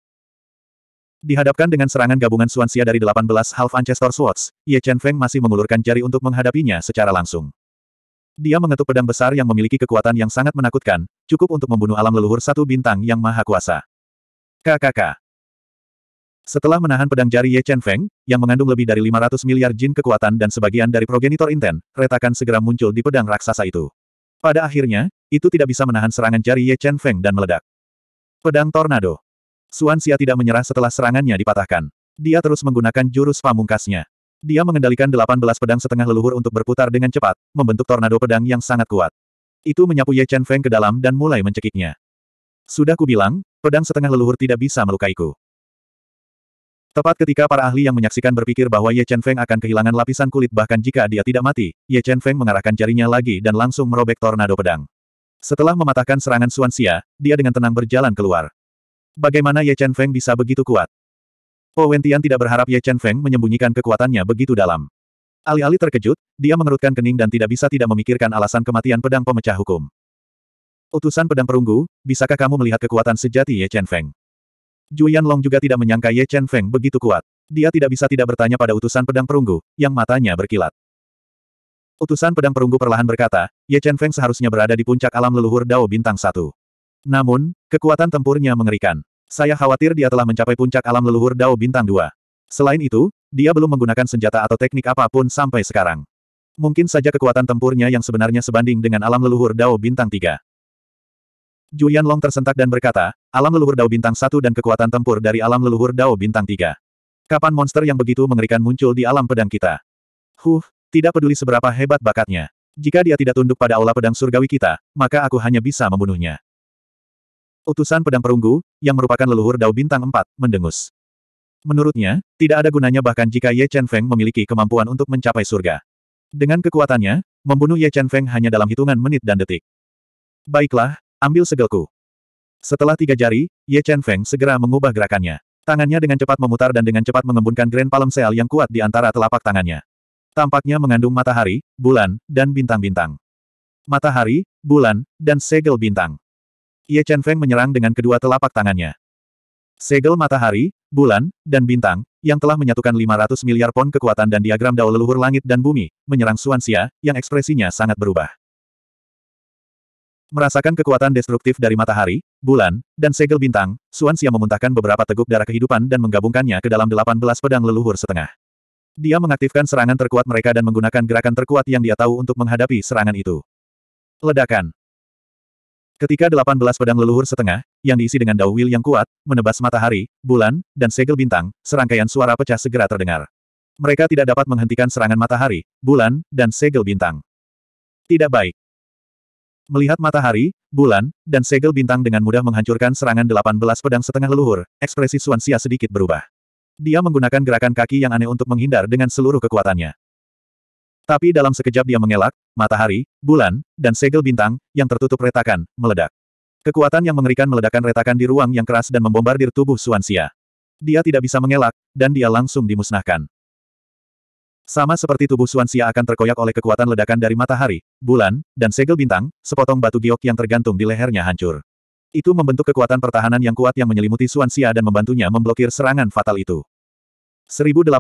Dihadapkan dengan serangan gabungan Suansia dari 18 Half Ancestor Swords, Ye Chen Feng masih mengulurkan jari untuk menghadapinya secara langsung. Dia mengetuk pedang besar yang memiliki kekuatan yang sangat menakutkan, cukup untuk membunuh alam leluhur satu bintang yang maha kuasa. KKK. Setelah menahan pedang jari Ye Chen Feng, yang mengandung lebih dari 500 miliar jin kekuatan dan sebagian dari progenitor inten, retakan segera muncul di pedang raksasa itu. Pada akhirnya, itu tidak bisa menahan serangan jari Ye Chen Feng dan meledak. Pedang Tornado. Suan Xia tidak menyerah setelah serangannya dipatahkan. Dia terus menggunakan jurus pamungkasnya. Dia mengendalikan 18 pedang setengah leluhur untuk berputar dengan cepat, membentuk tornado pedang yang sangat kuat. Itu menyapu Ye Chen Feng ke dalam dan mulai mencekiknya. Sudah kubilang, pedang setengah leluhur tidak bisa melukaiku. Tepat ketika para ahli yang menyaksikan berpikir bahwa Ye Chen Feng akan kehilangan lapisan kulit bahkan jika dia tidak mati, Ye Chen Feng mengarahkan jarinya lagi dan langsung merobek tornado pedang. Setelah mematahkan serangan Xuan Xia, dia dengan tenang berjalan keluar. Bagaimana Ye Chen Feng bisa begitu kuat? Po Wentian tidak berharap Ye Chen Feng menyembunyikan kekuatannya begitu dalam. Alih-alih terkejut, dia mengerutkan kening dan tidak bisa tidak memikirkan alasan kematian pedang pemecah hukum. Utusan pedang perunggu, bisakah kamu melihat kekuatan sejati Ye Chen Feng? Yan Long juga tidak menyangka Ye Chen Feng begitu kuat. Dia tidak bisa tidak bertanya pada utusan pedang perunggu, yang matanya berkilat. Utusan pedang perunggu perlahan berkata, Ye Chen Feng seharusnya berada di puncak alam leluhur Dao Bintang Satu. Namun, kekuatan tempurnya mengerikan. Saya khawatir dia telah mencapai puncak alam leluhur Dao Bintang 2. Selain itu, dia belum menggunakan senjata atau teknik apapun sampai sekarang. Mungkin saja kekuatan tempurnya yang sebenarnya sebanding dengan alam leluhur Dao Bintang 3. Julian Long tersentak dan berkata, alam leluhur Dao Bintang 1 dan kekuatan tempur dari alam leluhur Dao Bintang 3. Kapan monster yang begitu mengerikan muncul di alam pedang kita? Huh, tidak peduli seberapa hebat bakatnya. Jika dia tidak tunduk pada aula pedang surgawi kita, maka aku hanya bisa membunuhnya. Utusan pedang perunggu, yang merupakan leluhur Dao Bintang 4, mendengus. Menurutnya, tidak ada gunanya bahkan jika Ye Chen Feng memiliki kemampuan untuk mencapai surga. Dengan kekuatannya, membunuh Ye Chen Feng hanya dalam hitungan menit dan detik. Baiklah, ambil segelku. Setelah tiga jari, Ye Chen Feng segera mengubah gerakannya. Tangannya dengan cepat memutar dan dengan cepat mengembunkan Grand Palm Seal yang kuat di antara telapak tangannya. Tampaknya mengandung matahari, bulan, dan bintang-bintang. Matahari, bulan, dan segel bintang. Ye Chen Feng menyerang dengan kedua telapak tangannya. Segel matahari, bulan, dan bintang, yang telah menyatukan 500 miliar pon kekuatan dan diagram dao leluhur langit dan bumi, menyerang Suan Xia, yang ekspresinya sangat berubah. Merasakan kekuatan destruktif dari matahari, bulan, dan segel bintang, Suan Xia memuntahkan beberapa teguk darah kehidupan dan menggabungkannya ke dalam 18 pedang leluhur setengah. Dia mengaktifkan serangan terkuat mereka dan menggunakan gerakan terkuat yang dia tahu untuk menghadapi serangan itu. Ledakan Ketika delapan belas pedang leluhur setengah, yang diisi dengan dawil yang kuat, menebas matahari, bulan, dan segel bintang, serangkaian suara pecah segera terdengar. Mereka tidak dapat menghentikan serangan matahari, bulan, dan segel bintang. Tidak baik. Melihat matahari, bulan, dan segel bintang dengan mudah menghancurkan serangan delapan belas pedang setengah leluhur, ekspresi Xia sedikit berubah. Dia menggunakan gerakan kaki yang aneh untuk menghindar dengan seluruh kekuatannya. Tapi dalam sekejap dia mengelak, matahari, bulan, dan segel bintang, yang tertutup retakan, meledak. Kekuatan yang mengerikan meledakan retakan di ruang yang keras dan membombardir tubuh Suansia. Dia tidak bisa mengelak, dan dia langsung dimusnahkan. Sama seperti tubuh Suansia akan terkoyak oleh kekuatan ledakan dari matahari, bulan, dan segel bintang, sepotong batu giok yang tergantung di lehernya hancur. Itu membentuk kekuatan pertahanan yang kuat yang menyelimuti Suansia dan membantunya memblokir serangan fatal itu. 1886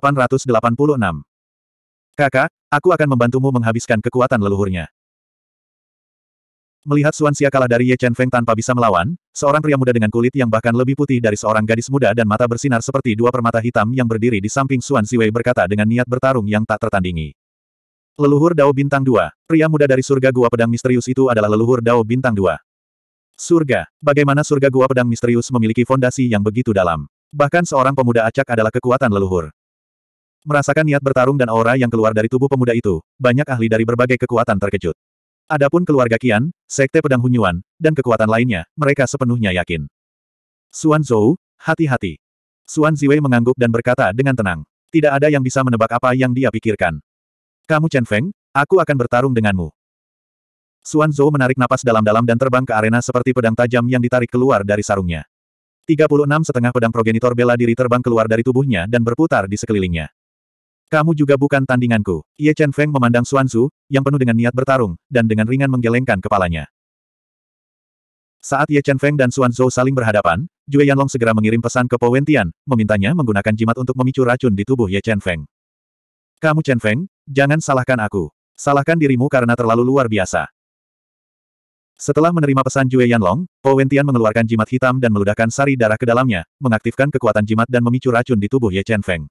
Kakak, aku akan membantumu menghabiskan kekuatan leluhurnya. Melihat Suan Xia kalah dari Ye Chen Feng tanpa bisa melawan, seorang pria muda dengan kulit yang bahkan lebih putih dari seorang gadis muda dan mata bersinar seperti dua permata hitam yang berdiri di samping Xuan Wei berkata dengan niat bertarung yang tak tertandingi. Leluhur Dao Bintang 2, pria muda dari surga gua pedang misterius itu adalah leluhur Dao Bintang 2. Surga, bagaimana surga gua pedang misterius memiliki fondasi yang begitu dalam? Bahkan seorang pemuda acak adalah kekuatan leluhur. Merasakan niat bertarung dan aura yang keluar dari tubuh pemuda itu, banyak ahli dari berbagai kekuatan terkejut. Adapun keluarga Kian, Sekte Pedang Hunyuan, dan kekuatan lainnya, mereka sepenuhnya yakin. Suan Zhou, hati-hati. Xuan Ziwei mengangguk dan berkata dengan tenang. Tidak ada yang bisa menebak apa yang dia pikirkan. Kamu Chen Feng, aku akan bertarung denganmu. Xuan Zhou menarik napas dalam-dalam dan terbang ke arena seperti pedang tajam yang ditarik keluar dari sarungnya. 36 setengah pedang progenitor bela diri terbang keluar dari tubuhnya dan berputar di sekelilingnya. Kamu juga bukan tandinganku. Ye Chen Feng memandang Zhu, yang penuh dengan niat bertarung, dan dengan ringan menggelengkan kepalanya. Saat Ye Chen Feng dan Zhou saling berhadapan, Jue Yanlong segera mengirim pesan ke Po Wentian, memintanya menggunakan jimat untuk memicu racun di tubuh Ye Chen Feng. Kamu Chen Feng, jangan salahkan aku. Salahkan dirimu karena terlalu luar biasa. Setelah menerima pesan Jue Yanlong, Po Wentian mengeluarkan jimat hitam dan meludahkan sari darah ke dalamnya, mengaktifkan kekuatan jimat dan memicu racun di tubuh Ye Chen Feng.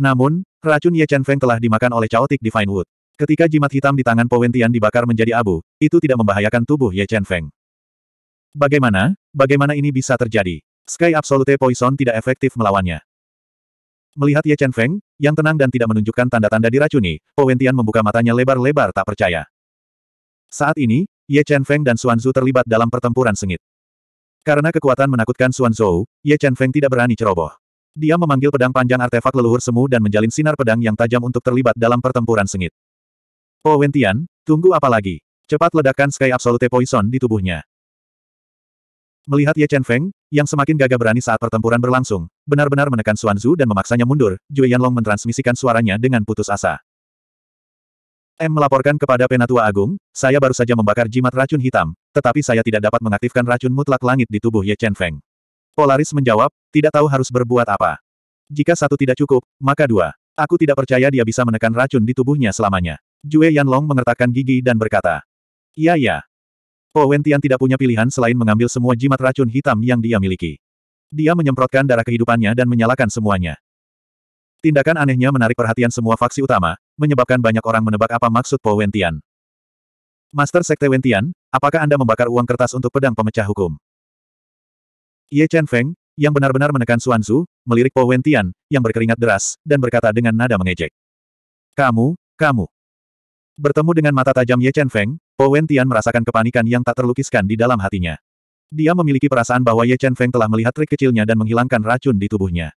Namun, racun Ye Chen Feng telah dimakan oleh Chaotic Divine Wood. Ketika jimat hitam di tangan Powentian dibakar menjadi abu, itu tidak membahayakan tubuh Ye Chen Feng. Bagaimana? Bagaimana ini bisa terjadi? Sky Absolute Poison tidak efektif melawannya. Melihat Ye Chen Feng, yang tenang dan tidak menunjukkan tanda-tanda diracuni, Powentian membuka matanya lebar-lebar tak percaya. Saat ini, Ye Chen Feng dan Xuan terlibat dalam pertempuran sengit. Karena kekuatan menakutkan Xuan Ye Chen Feng tidak berani ceroboh. Dia memanggil pedang panjang artefak leluhur semu dan menjalin sinar pedang yang tajam untuk terlibat dalam pertempuran sengit. Oh Wentian, tunggu apa lagi? Cepat ledakan Sky Absolute Poison di tubuhnya. Melihat Ye Chen Feng, yang semakin gagah berani saat pertempuran berlangsung, benar-benar menekan Xuan Zhu dan memaksanya mundur, Jue Yanlong mentransmisikan suaranya dengan putus asa. M melaporkan kepada Penatua Agung, saya baru saja membakar jimat racun hitam, tetapi saya tidak dapat mengaktifkan racun mutlak langit di tubuh Ye Chen Feng. Polaris menjawab, tidak tahu harus berbuat apa. Jika satu tidak cukup, maka dua. Aku tidak percaya dia bisa menekan racun di tubuhnya selamanya. Jue Yanlong mengertakkan gigi dan berkata. Iya ya. Po Wentian tidak punya pilihan selain mengambil semua jimat racun hitam yang dia miliki. Dia menyemprotkan darah kehidupannya dan menyalakan semuanya. Tindakan anehnya menarik perhatian semua faksi utama, menyebabkan banyak orang menebak apa maksud Po Wentian. Master Sekte Wentian, apakah Anda membakar uang kertas untuk pedang pemecah hukum? Ye Chen Feng, yang benar-benar menekan Xuan Zhu, melirik Po Wentian, yang berkeringat deras, dan berkata dengan nada mengejek. Kamu, kamu. Bertemu dengan mata tajam Ye Chen Feng, Po Wentian merasakan kepanikan yang tak terlukiskan di dalam hatinya. Dia memiliki perasaan bahwa Ye Chen Feng telah melihat trik kecilnya dan menghilangkan racun di tubuhnya.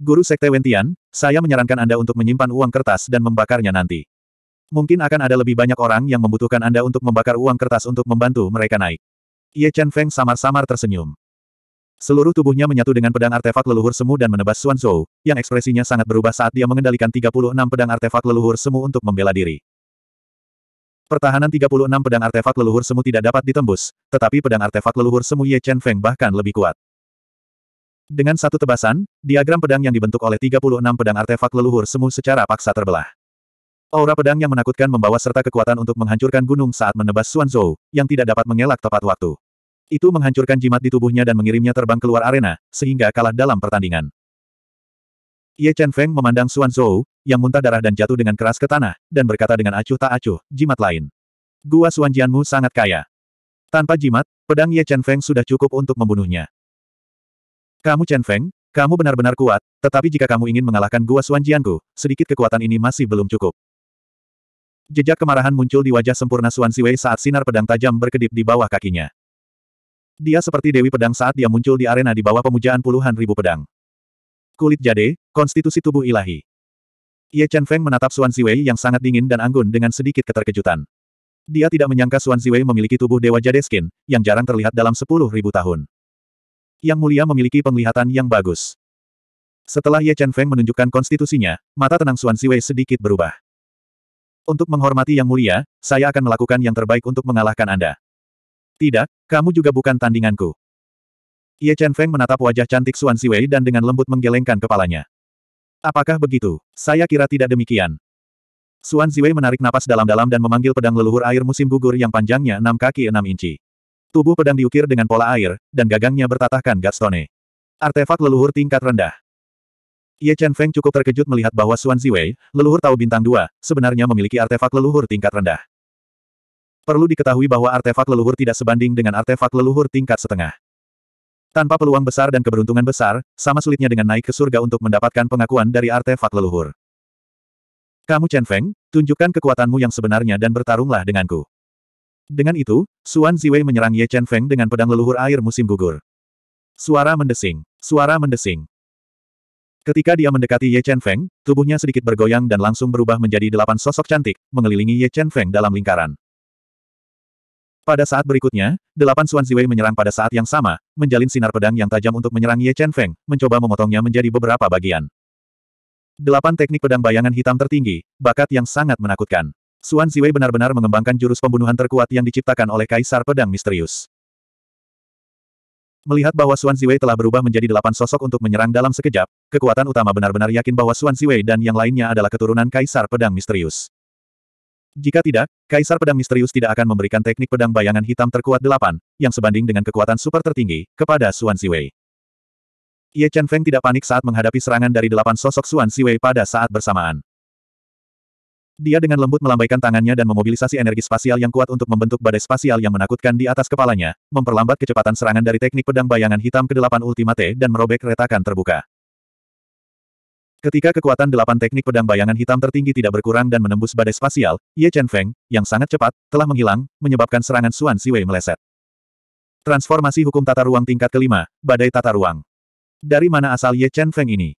Guru Sekte Wentian, saya menyarankan Anda untuk menyimpan uang kertas dan membakarnya nanti. Mungkin akan ada lebih banyak orang yang membutuhkan Anda untuk membakar uang kertas untuk membantu mereka naik. Ye Chen Feng samar-samar tersenyum. Seluruh tubuhnya menyatu dengan pedang artefak leluhur semu dan menebas Xuan Zhou, yang ekspresinya sangat berubah saat dia mengendalikan 36 pedang artefak leluhur semu untuk membela diri. Pertahanan 36 pedang artefak leluhur semu tidak dapat ditembus, tetapi pedang artefak leluhur semu Ye Chen Feng bahkan lebih kuat. Dengan satu tebasan, diagram pedang yang dibentuk oleh 36 pedang artefak leluhur semu secara paksa terbelah. Aura pedang yang menakutkan membawa serta kekuatan untuk menghancurkan gunung saat menebas Xuan Zhou, yang tidak dapat mengelak tepat waktu. Itu menghancurkan jimat di tubuhnya dan mengirimnya terbang keluar arena, sehingga kalah dalam pertandingan. Ye Chen Feng memandang Xuan Zhou, yang muntah darah dan jatuh dengan keras ke tanah, dan berkata dengan acuh tak acuh, jimat lain. Gua Xuan Jianmu sangat kaya. Tanpa jimat, pedang Ye Chen Feng sudah cukup untuk membunuhnya. Kamu Chen Feng, kamu benar-benar kuat, tetapi jika kamu ingin mengalahkan Gua Xuan Jianku, sedikit kekuatan ini masih belum cukup. Jejak kemarahan muncul di wajah sempurna Xuan Siwei saat sinar pedang tajam berkedip di bawah kakinya. Dia seperti Dewi Pedang saat dia muncul di arena di bawah pemujaan puluhan ribu pedang. Kulit jade, konstitusi tubuh ilahi. Ye Chen Feng menatap Suan Ziwei yang sangat dingin dan anggun dengan sedikit keterkejutan. Dia tidak menyangka Suan Ziwei memiliki tubuh Dewa Jade Skin, yang jarang terlihat dalam sepuluh ribu tahun. Yang mulia memiliki penglihatan yang bagus. Setelah Ye Chen Feng menunjukkan konstitusinya, mata tenang Suan Ziwei sedikit berubah. Untuk menghormati Yang Mulia, saya akan melakukan yang terbaik untuk mengalahkan Anda. Tidak, kamu juga bukan tandinganku. Ye Chen Feng menatap wajah cantik Xuan Siwei dan dengan lembut menggelengkan kepalanya. Apakah begitu? Saya kira tidak demikian. Xuan Siwei menarik napas dalam-dalam dan memanggil pedang leluhur air musim gugur yang panjangnya 6 kaki 6 inci. Tubuh pedang diukir dengan pola air, dan gagangnya bertatahkan gatstone. Artefak leluhur tingkat rendah. Ye Chen Feng cukup terkejut melihat bahwa Xuan Ziwei, leluhur tahu bintang dua, sebenarnya memiliki artefak leluhur tingkat rendah. Perlu diketahui bahwa artefak leluhur tidak sebanding dengan artefak leluhur tingkat setengah. Tanpa peluang besar dan keberuntungan besar, sama sulitnya dengan naik ke surga untuk mendapatkan pengakuan dari artefak leluhur. Kamu Chen Feng, tunjukkan kekuatanmu yang sebenarnya dan bertarunglah denganku. Dengan itu, Xuan Ziwei menyerang Ye Chen Feng dengan pedang leluhur air musim gugur. Suara mendesing, suara mendesing. Ketika dia mendekati Ye Chen Feng, tubuhnya sedikit bergoyang dan langsung berubah menjadi delapan sosok cantik, mengelilingi Ye Chen Feng dalam lingkaran. Pada saat berikutnya, delapan Xuan Ziwei menyerang pada saat yang sama, menjalin sinar pedang yang tajam untuk menyerang Ye Chen Feng, mencoba memotongnya menjadi beberapa bagian. Delapan teknik pedang bayangan hitam tertinggi, bakat yang sangat menakutkan. Xuan Ziwei benar-benar mengembangkan jurus pembunuhan terkuat yang diciptakan oleh Kaisar Pedang Misterius. Melihat bahwa Xuan Ziwei telah berubah menjadi delapan sosok untuk menyerang dalam sekejap, kekuatan utama benar-benar yakin bahwa Xuan Ziwei dan yang lainnya adalah keturunan Kaisar Pedang Misterius. Jika tidak, Kaisar Pedang Misterius tidak akan memberikan teknik pedang bayangan hitam terkuat delapan, yang sebanding dengan kekuatan super tertinggi, kepada Suan Siwei. Ye Chen Feng tidak panik saat menghadapi serangan dari delapan sosok Suan Siwei pada saat bersamaan. Dia dengan lembut melambaikan tangannya dan memobilisasi energi spasial yang kuat untuk membentuk badai spasial yang menakutkan di atas kepalanya, memperlambat kecepatan serangan dari teknik pedang bayangan hitam ke delapan Ultimate dan merobek retakan terbuka. Ketika kekuatan delapan teknik pedang bayangan hitam tertinggi tidak berkurang dan menembus badai spasial, Ye Chen Feng, yang sangat cepat, telah menghilang, menyebabkan serangan Suan Siwei meleset. Transformasi hukum tata ruang tingkat kelima, badai tata ruang. Dari mana asal Ye Chen Feng ini?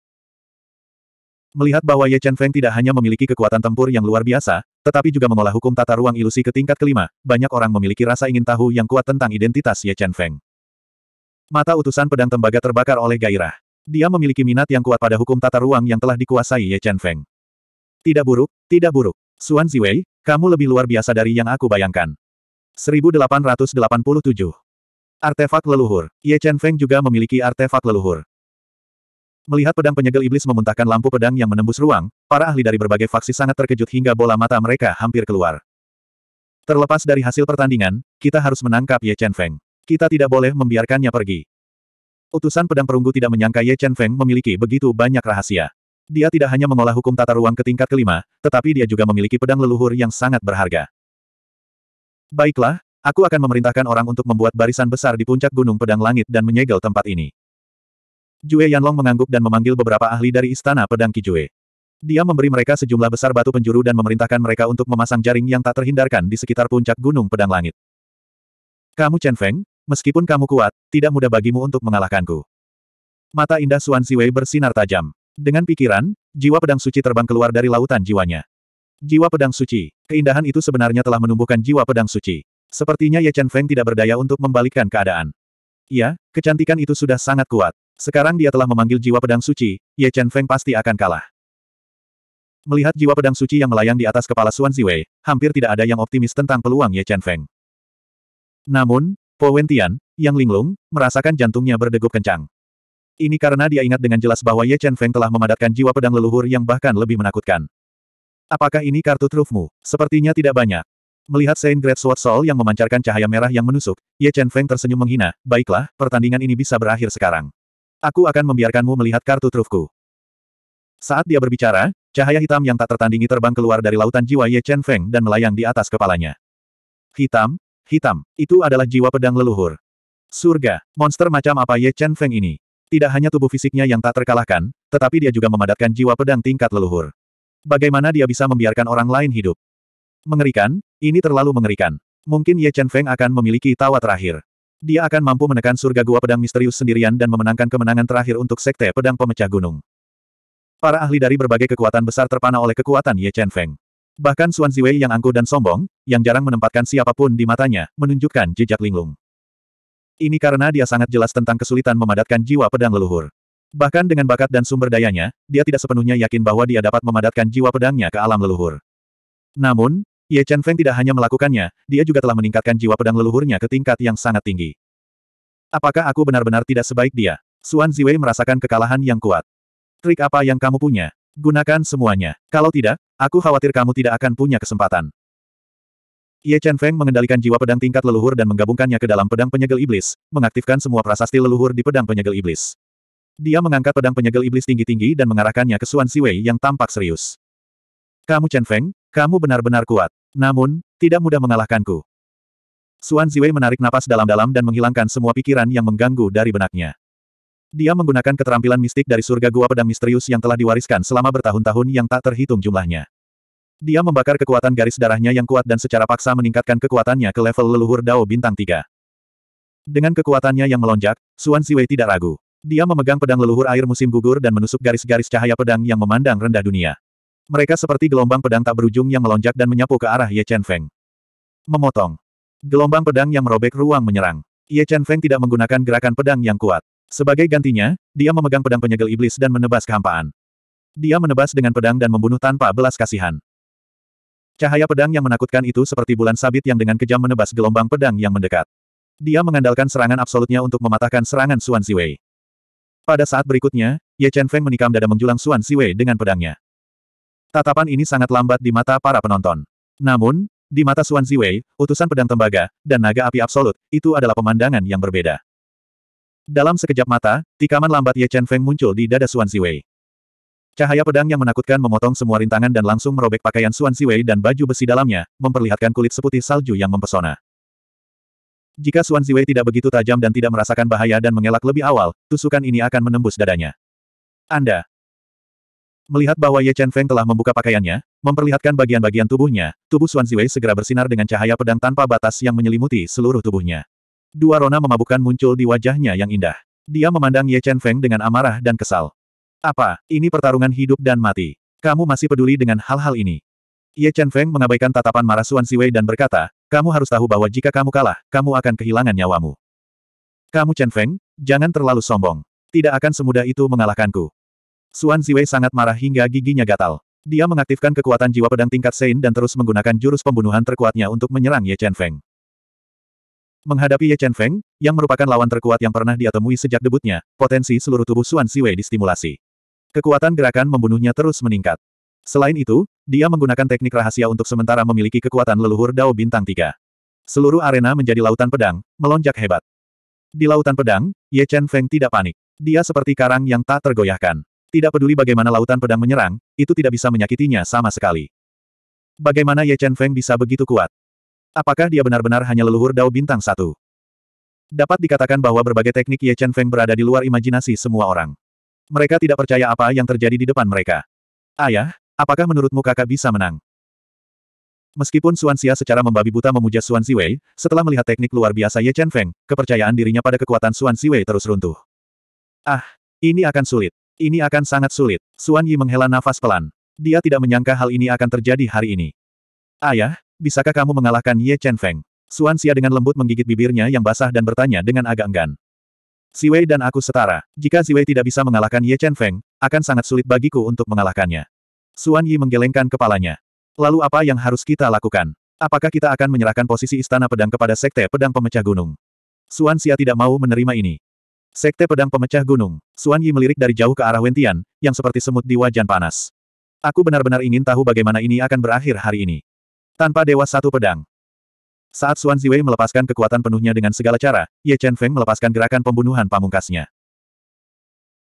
Melihat bahwa Ye Chen Feng tidak hanya memiliki kekuatan tempur yang luar biasa, tetapi juga mengolah hukum tata ruang ilusi ke tingkat kelima, banyak orang memiliki rasa ingin tahu yang kuat tentang identitas Ye Chen Feng. Mata utusan pedang tembaga terbakar oleh gairah. Dia memiliki minat yang kuat pada hukum tata ruang yang telah dikuasai Ye Chen Feng. Tidak buruk, tidak buruk. Suan Ziwei, kamu lebih luar biasa dari yang aku bayangkan. 1887 Artefak leluhur. Ye Chen Feng juga memiliki artefak leluhur. Melihat pedang penyegel iblis memuntahkan lampu pedang yang menembus ruang, para ahli dari berbagai faksi sangat terkejut hingga bola mata mereka hampir keluar. Terlepas dari hasil pertandingan, kita harus menangkap Ye Chen Feng. Kita tidak boleh membiarkannya pergi. Utusan pedang perunggu tidak menyangka Ye Chen Feng memiliki begitu banyak rahasia. Dia tidak hanya mengolah hukum tata ruang ke tingkat kelima, tetapi dia juga memiliki pedang leluhur yang sangat berharga. Baiklah, aku akan memerintahkan orang untuk membuat barisan besar di puncak gunung pedang langit dan menyegel tempat ini. Jue Yanlong mengangguk dan memanggil beberapa ahli dari istana pedang Kijue. Dia memberi mereka sejumlah besar batu penjuru dan memerintahkan mereka untuk memasang jaring yang tak terhindarkan di sekitar puncak gunung pedang langit. Kamu Chen Feng, Meskipun kamu kuat, tidak mudah bagimu untuk mengalahkanku. Mata indah Suan Siwei bersinar tajam. Dengan pikiran, jiwa pedang suci terbang keluar dari lautan jiwanya. Jiwa pedang suci, keindahan itu sebenarnya telah menumbuhkan jiwa pedang suci. Sepertinya Ye Chen Feng tidak berdaya untuk membalikkan keadaan. Ya, kecantikan itu sudah sangat kuat. Sekarang dia telah memanggil jiwa pedang suci, Ye Chen Feng pasti akan kalah. Melihat jiwa pedang suci yang melayang di atas kepala Suan Ziwei, hampir tidak ada yang optimis tentang peluang Ye Chen Feng. Namun, Po Wentian, yang linglung, merasakan jantungnya berdegup kencang. Ini karena dia ingat dengan jelas bahwa Ye Chen Feng telah memadatkan jiwa pedang leluhur yang bahkan lebih menakutkan. Apakah ini kartu trufmu? Sepertinya tidak banyak. Melihat Saint Great Sword Soul yang memancarkan cahaya merah yang menusuk, Ye Chen Feng tersenyum menghina, baiklah, pertandingan ini bisa berakhir sekarang. Aku akan membiarkanmu melihat kartu trufku. Saat dia berbicara, cahaya hitam yang tak tertandingi terbang keluar dari lautan jiwa Ye Chen Feng dan melayang di atas kepalanya. Hitam, Hitam, itu adalah jiwa pedang leluhur. Surga, monster macam apa Ye Chen Feng ini? Tidak hanya tubuh fisiknya yang tak terkalahkan, tetapi dia juga memadatkan jiwa pedang tingkat leluhur. Bagaimana dia bisa membiarkan orang lain hidup? Mengerikan, ini terlalu mengerikan. Mungkin Ye Chen Feng akan memiliki tawa terakhir. Dia akan mampu menekan surga gua pedang misterius sendirian dan memenangkan kemenangan terakhir untuk sekte pedang pemecah gunung. Para ahli dari berbagai kekuatan besar terpana oleh kekuatan Ye Chen Feng. Bahkan Xuan Ziwei yang angkuh dan sombong, yang jarang menempatkan siapapun di matanya, menunjukkan jejak linglung. Ini karena dia sangat jelas tentang kesulitan memadatkan jiwa pedang leluhur. Bahkan dengan bakat dan sumber dayanya, dia tidak sepenuhnya yakin bahwa dia dapat memadatkan jiwa pedangnya ke alam leluhur. Namun, Ye Chen Feng tidak hanya melakukannya, dia juga telah meningkatkan jiwa pedang leluhurnya ke tingkat yang sangat tinggi. Apakah aku benar-benar tidak sebaik dia? Suan Ziwei merasakan kekalahan yang kuat. Trik apa yang kamu punya? Gunakan semuanya. Kalau tidak, aku khawatir kamu tidak akan punya kesempatan. Ye Chen Feng mengendalikan jiwa pedang tingkat leluhur dan menggabungkannya ke dalam pedang penyegel iblis, mengaktifkan semua prasasti leluhur di pedang penyegel iblis. Dia mengangkat pedang penyegel iblis tinggi-tinggi dan mengarahkannya ke Xuan Siwei yang tampak serius. Kamu Chen Feng, kamu benar-benar kuat. Namun, tidak mudah mengalahkanku. Xuan Ziwei menarik napas dalam-dalam dan menghilangkan semua pikiran yang mengganggu dari benaknya. Dia menggunakan keterampilan mistik dari surga gua pedang misterius yang telah diwariskan selama bertahun-tahun yang tak terhitung jumlahnya. Dia membakar kekuatan garis darahnya yang kuat dan secara paksa meningkatkan kekuatannya ke level leluhur Dao Bintang 3. Dengan kekuatannya yang melonjak, Suan Siwei tidak ragu. Dia memegang pedang leluhur air musim gugur dan menusuk garis-garis cahaya pedang yang memandang rendah dunia. Mereka seperti gelombang pedang tak berujung yang melonjak dan menyapu ke arah Ye Chen Feng. Memotong. Gelombang pedang yang merobek ruang menyerang. Ye Chen Feng tidak menggunakan gerakan pedang yang kuat. Sebagai gantinya, dia memegang pedang penyegel iblis dan menebas kehampaan. Dia menebas dengan pedang dan membunuh tanpa belas kasihan. Cahaya pedang yang menakutkan itu seperti bulan sabit yang dengan kejam menebas gelombang pedang yang mendekat. Dia mengandalkan serangan absolutnya untuk mematahkan serangan Suan Ziwei. Pada saat berikutnya, Ye Chen Feng menikam dada menjulang Suan Ziwei dengan pedangnya. Tatapan ini sangat lambat di mata para penonton. Namun, di mata Suan Ziwei, utusan pedang tembaga, dan naga api absolut, itu adalah pemandangan yang berbeda. Dalam sekejap mata, tikaman lambat Ye Chen Feng muncul di dada Suan Ziwei. Cahaya pedang yang menakutkan memotong semua rintangan dan langsung merobek pakaian Xuan Siwei dan baju besi dalamnya, memperlihatkan kulit seputih salju yang mempesona. Jika Xuan Siwei tidak begitu tajam dan tidak merasakan bahaya dan mengelak lebih awal, tusukan ini akan menembus dadanya. Anda, Melihat bahwa Ye Chen Feng telah membuka pakaiannya, memperlihatkan bagian-bagian tubuhnya, tubuh Xuan Ziwei segera bersinar dengan cahaya pedang tanpa batas yang menyelimuti seluruh tubuhnya. Dua rona memabukkan muncul di wajahnya yang indah. Dia memandang Ye Chen Feng dengan amarah dan kesal. Apa, ini pertarungan hidup dan mati. Kamu masih peduli dengan hal-hal ini. Ye Chen Feng mengabaikan tatapan marah Xuan Siwei dan berkata, kamu harus tahu bahwa jika kamu kalah, kamu akan kehilangan nyawamu. Kamu Chen Feng, jangan terlalu sombong. Tidak akan semudah itu mengalahkanku. Xuan Siwei sangat marah hingga giginya gatal. Dia mengaktifkan kekuatan jiwa pedang tingkat Sein dan terus menggunakan jurus pembunuhan terkuatnya untuk menyerang Ye Chen Feng. Menghadapi Ye Chen Feng, yang merupakan lawan terkuat yang pernah dia temui sejak debutnya, potensi seluruh tubuh Xuan Siwei distimulasi. Kekuatan gerakan membunuhnya terus meningkat. Selain itu, dia menggunakan teknik rahasia untuk sementara memiliki kekuatan leluhur Dao Bintang 3. Seluruh arena menjadi lautan pedang, melonjak hebat. Di lautan pedang, Ye Chen Feng tidak panik. Dia seperti karang yang tak tergoyahkan. Tidak peduli bagaimana lautan pedang menyerang, itu tidak bisa menyakitinya sama sekali. Bagaimana Ye Chen Feng bisa begitu kuat? Apakah dia benar-benar hanya leluhur Dao Bintang 1? Dapat dikatakan bahwa berbagai teknik Ye Chen Feng berada di luar imajinasi semua orang. Mereka tidak percaya apa yang terjadi di depan mereka. Ayah, apakah menurutmu kakak bisa menang? Meskipun Suan Xia secara membabi buta memuja Suan Siwei, setelah melihat teknik luar biasa Ye Chen Feng, kepercayaan dirinya pada kekuatan Suan Siwei terus runtuh. Ah, ini akan sulit. Ini akan sangat sulit. Suan Yi menghela nafas pelan. Dia tidak menyangka hal ini akan terjadi hari ini. Ayah, bisakah kamu mengalahkan Ye Chen Feng? Suan Xia dengan lembut menggigit bibirnya yang basah dan bertanya dengan agak enggan. Siwei dan aku setara. Jika Ziwei tidak bisa mengalahkan Ye Chen Feng, akan sangat sulit bagiku untuk mengalahkannya. Suan Yi menggelengkan kepalanya. Lalu apa yang harus kita lakukan? Apakah kita akan menyerahkan posisi istana pedang kepada sekte pedang pemecah gunung? Suan Xia tidak mau menerima ini. Sekte pedang pemecah gunung. Suan Yi melirik dari jauh ke arah Wentian, yang seperti semut di wajan panas. Aku benar-benar ingin tahu bagaimana ini akan berakhir hari ini. Tanpa dewa satu pedang, saat Xuan Ziwei melepaskan kekuatan penuhnya dengan segala cara, Ye Chen Feng melepaskan gerakan pembunuhan pamungkasnya.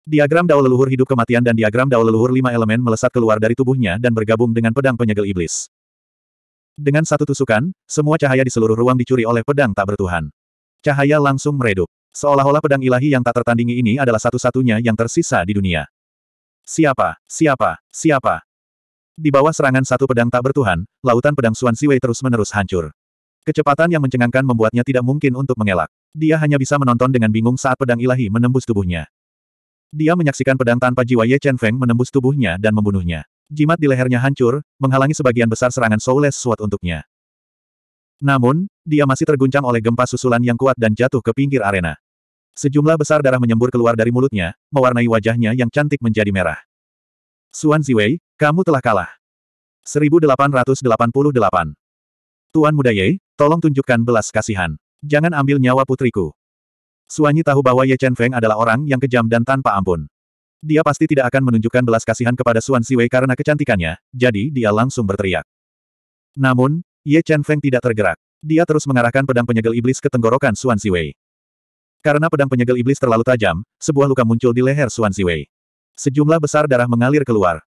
Diagram dao leluhur hidup kematian dan diagram dao leluhur lima elemen melesat keluar dari tubuhnya dan bergabung dengan pedang penyegel iblis. Dengan satu tusukan, semua cahaya di seluruh ruang dicuri oleh pedang tak bertuhan. Cahaya langsung meredup. Seolah-olah pedang ilahi yang tak tertandingi ini adalah satu-satunya yang tersisa di dunia. Siapa? Siapa? Siapa? Di bawah serangan satu pedang tak bertuhan, lautan pedang Xuan Siwei terus-menerus hancur. Kecepatan yang mencengangkan membuatnya tidak mungkin untuk mengelak. Dia hanya bisa menonton dengan bingung saat pedang ilahi menembus tubuhnya. Dia menyaksikan pedang tanpa jiwa Ye Chen Feng menembus tubuhnya dan membunuhnya. Jimat di lehernya hancur, menghalangi sebagian besar serangan Soulless Suat untuknya. Namun, dia masih terguncang oleh gempa susulan yang kuat dan jatuh ke pinggir arena. Sejumlah besar darah menyembur keluar dari mulutnya, mewarnai wajahnya yang cantik menjadi merah. Suan Ziwei, kamu telah kalah. 1888 Tuan Muda Ye, Tolong tunjukkan belas kasihan. Jangan ambil nyawa putriku. Suanyi tahu bahwa Ye Chen Feng adalah orang yang kejam dan tanpa ampun. Dia pasti tidak akan menunjukkan belas kasihan kepada Suan Siwei karena kecantikannya, jadi dia langsung berteriak. Namun, Ye Chen Feng tidak tergerak. Dia terus mengarahkan pedang penyegel iblis ke tenggorokan Suan Siwei. Karena pedang penyegel iblis terlalu tajam, sebuah luka muncul di leher Suan Siwei. Sejumlah besar darah mengalir keluar.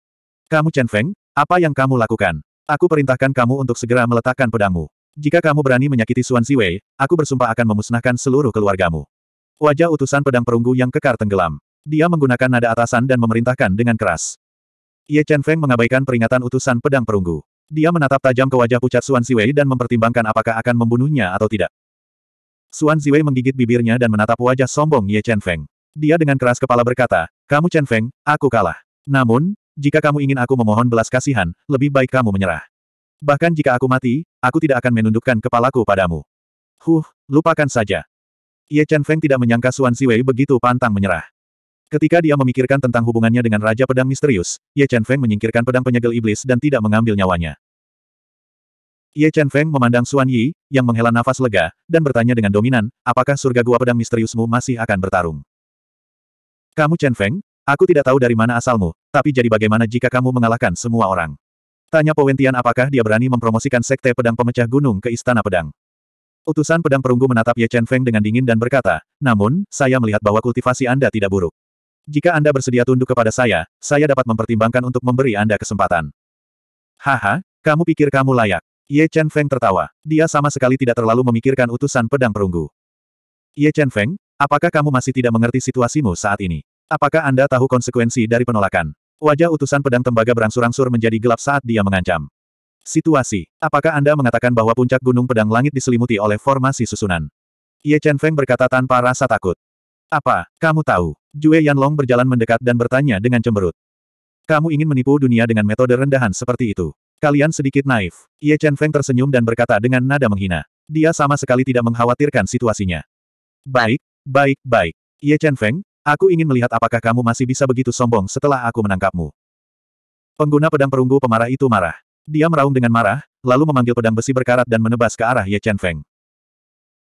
Kamu Chen Feng, apa yang kamu lakukan? Aku perintahkan kamu untuk segera meletakkan pedangmu. Jika kamu berani menyakiti Suan Ziwei, aku bersumpah akan memusnahkan seluruh keluargamu. Wajah utusan pedang perunggu yang kekar tenggelam. Dia menggunakan nada atasan dan memerintahkan dengan keras. Ye Chen Feng mengabaikan peringatan utusan pedang perunggu. Dia menatap tajam ke wajah pucat Suan Ziwei dan mempertimbangkan apakah akan membunuhnya atau tidak. Suan Ziwei menggigit bibirnya dan menatap wajah sombong Ye Chen Feng. Dia dengan keras kepala berkata, kamu Chen Feng, aku kalah. Namun, jika kamu ingin aku memohon belas kasihan, lebih baik kamu menyerah. Bahkan jika aku mati, aku tidak akan menundukkan kepalaku padamu. Huh, lupakan saja. Ye Chen Feng tidak menyangka Suan Siwei begitu pantang menyerah. Ketika dia memikirkan tentang hubungannya dengan Raja Pedang Misterius, Ye Chen Feng menyingkirkan pedang penyegel iblis dan tidak mengambil nyawanya. Ye Chen Feng memandang Suan Yi, yang menghela nafas lega, dan bertanya dengan dominan, apakah surga gua pedang misteriusmu masih akan bertarung? Kamu Chen Feng, aku tidak tahu dari mana asalmu, tapi jadi bagaimana jika kamu mengalahkan semua orang? Tanya Powentian apakah dia berani mempromosikan sekte pedang pemecah gunung ke istana pedang. Utusan pedang perunggu menatap Ye Chen Feng dengan dingin dan berkata, namun, saya melihat bahwa kultivasi Anda tidak buruk. Jika Anda bersedia tunduk kepada saya, saya dapat mempertimbangkan untuk memberi Anda kesempatan. Haha, kamu pikir kamu layak? Ye Chen Feng tertawa. Dia sama sekali tidak terlalu memikirkan utusan pedang perunggu. Ye Chen Feng, apakah kamu masih tidak mengerti situasimu saat ini? Apakah Anda tahu konsekuensi dari penolakan? Wajah utusan pedang tembaga berangsur-angsur menjadi gelap saat dia mengancam. Situasi. Apakah Anda mengatakan bahwa puncak gunung pedang langit diselimuti oleh formasi susunan? Ye Chen Feng berkata tanpa rasa takut. Apa, kamu tahu? Jue Yanlong berjalan mendekat dan bertanya dengan cemberut. Kamu ingin menipu dunia dengan metode rendahan seperti itu. Kalian sedikit naif. Ye Chen Feng tersenyum dan berkata dengan nada menghina. Dia sama sekali tidak mengkhawatirkan situasinya. Baik, baik, baik. Ye Chen Feng, Aku ingin melihat apakah kamu masih bisa begitu sombong setelah aku menangkapmu. Pengguna pedang perunggu pemarah itu marah. Dia meraung dengan marah, lalu memanggil pedang besi berkarat dan menebas ke arah Ye Chen Feng.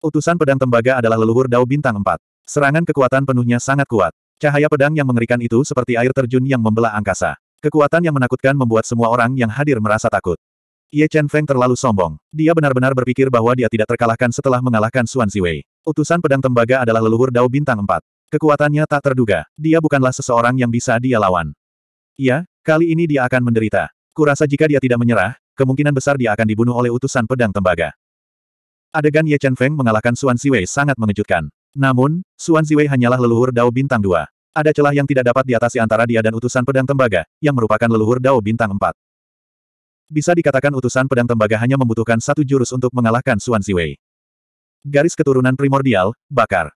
Utusan pedang tembaga adalah leluhur Dao Bintang 4. Serangan kekuatan penuhnya sangat kuat. Cahaya pedang yang mengerikan itu seperti air terjun yang membelah angkasa. Kekuatan yang menakutkan membuat semua orang yang hadir merasa takut. Ye Chen Feng terlalu sombong. Dia benar-benar berpikir bahwa dia tidak terkalahkan setelah mengalahkan Xuan Ziwei. Utusan pedang tembaga adalah leluhur Dao Bintang 4. Kekuatannya tak terduga. Dia bukanlah seseorang yang bisa dia lawan. Iya, kali ini dia akan menderita. Kurasa jika dia tidak menyerah, kemungkinan besar dia akan dibunuh oleh utusan pedang tembaga. Adegan Ye Chen Feng mengalahkan Xuan Ziwei sangat mengejutkan. Namun, Xuan Ziwei hanyalah leluhur Dao Bintang 2. Ada celah yang tidak dapat diatasi antara dia dan utusan pedang tembaga, yang merupakan leluhur Dao Bintang 4. Bisa dikatakan utusan pedang tembaga hanya membutuhkan satu jurus untuk mengalahkan Xuan Ziwei. Garis keturunan primordial, bakar.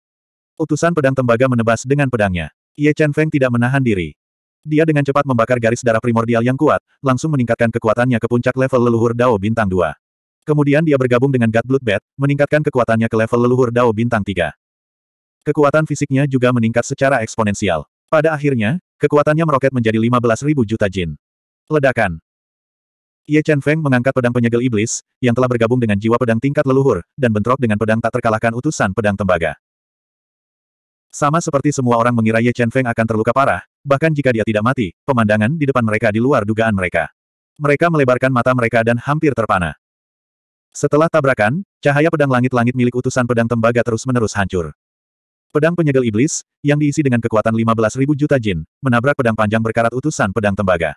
Utusan pedang tembaga menebas dengan pedangnya. Ye Chen Feng tidak menahan diri. Dia dengan cepat membakar garis darah primordial yang kuat, langsung meningkatkan kekuatannya ke puncak level leluhur Dao Bintang 2. Kemudian dia bergabung dengan God Blood Bat, meningkatkan kekuatannya ke level leluhur Dao Bintang 3. Kekuatan fisiknya juga meningkat secara eksponensial. Pada akhirnya, kekuatannya meroket menjadi 15.000 juta jin. Ledakan. Ye Chen Feng mengangkat pedang penyegel iblis, yang telah bergabung dengan jiwa pedang tingkat leluhur, dan bentrok dengan pedang tak terkalahkan utusan pedang tembaga. Sama seperti semua orang mengira Ye Chen Feng akan terluka parah, bahkan jika dia tidak mati, pemandangan di depan mereka di luar dugaan mereka. Mereka melebarkan mata mereka dan hampir terpana. Setelah tabrakan, cahaya pedang langit-langit milik utusan pedang tembaga terus-menerus hancur. Pedang penyegel iblis, yang diisi dengan kekuatan 15.000 juta jin, menabrak pedang panjang berkarat utusan pedang tembaga.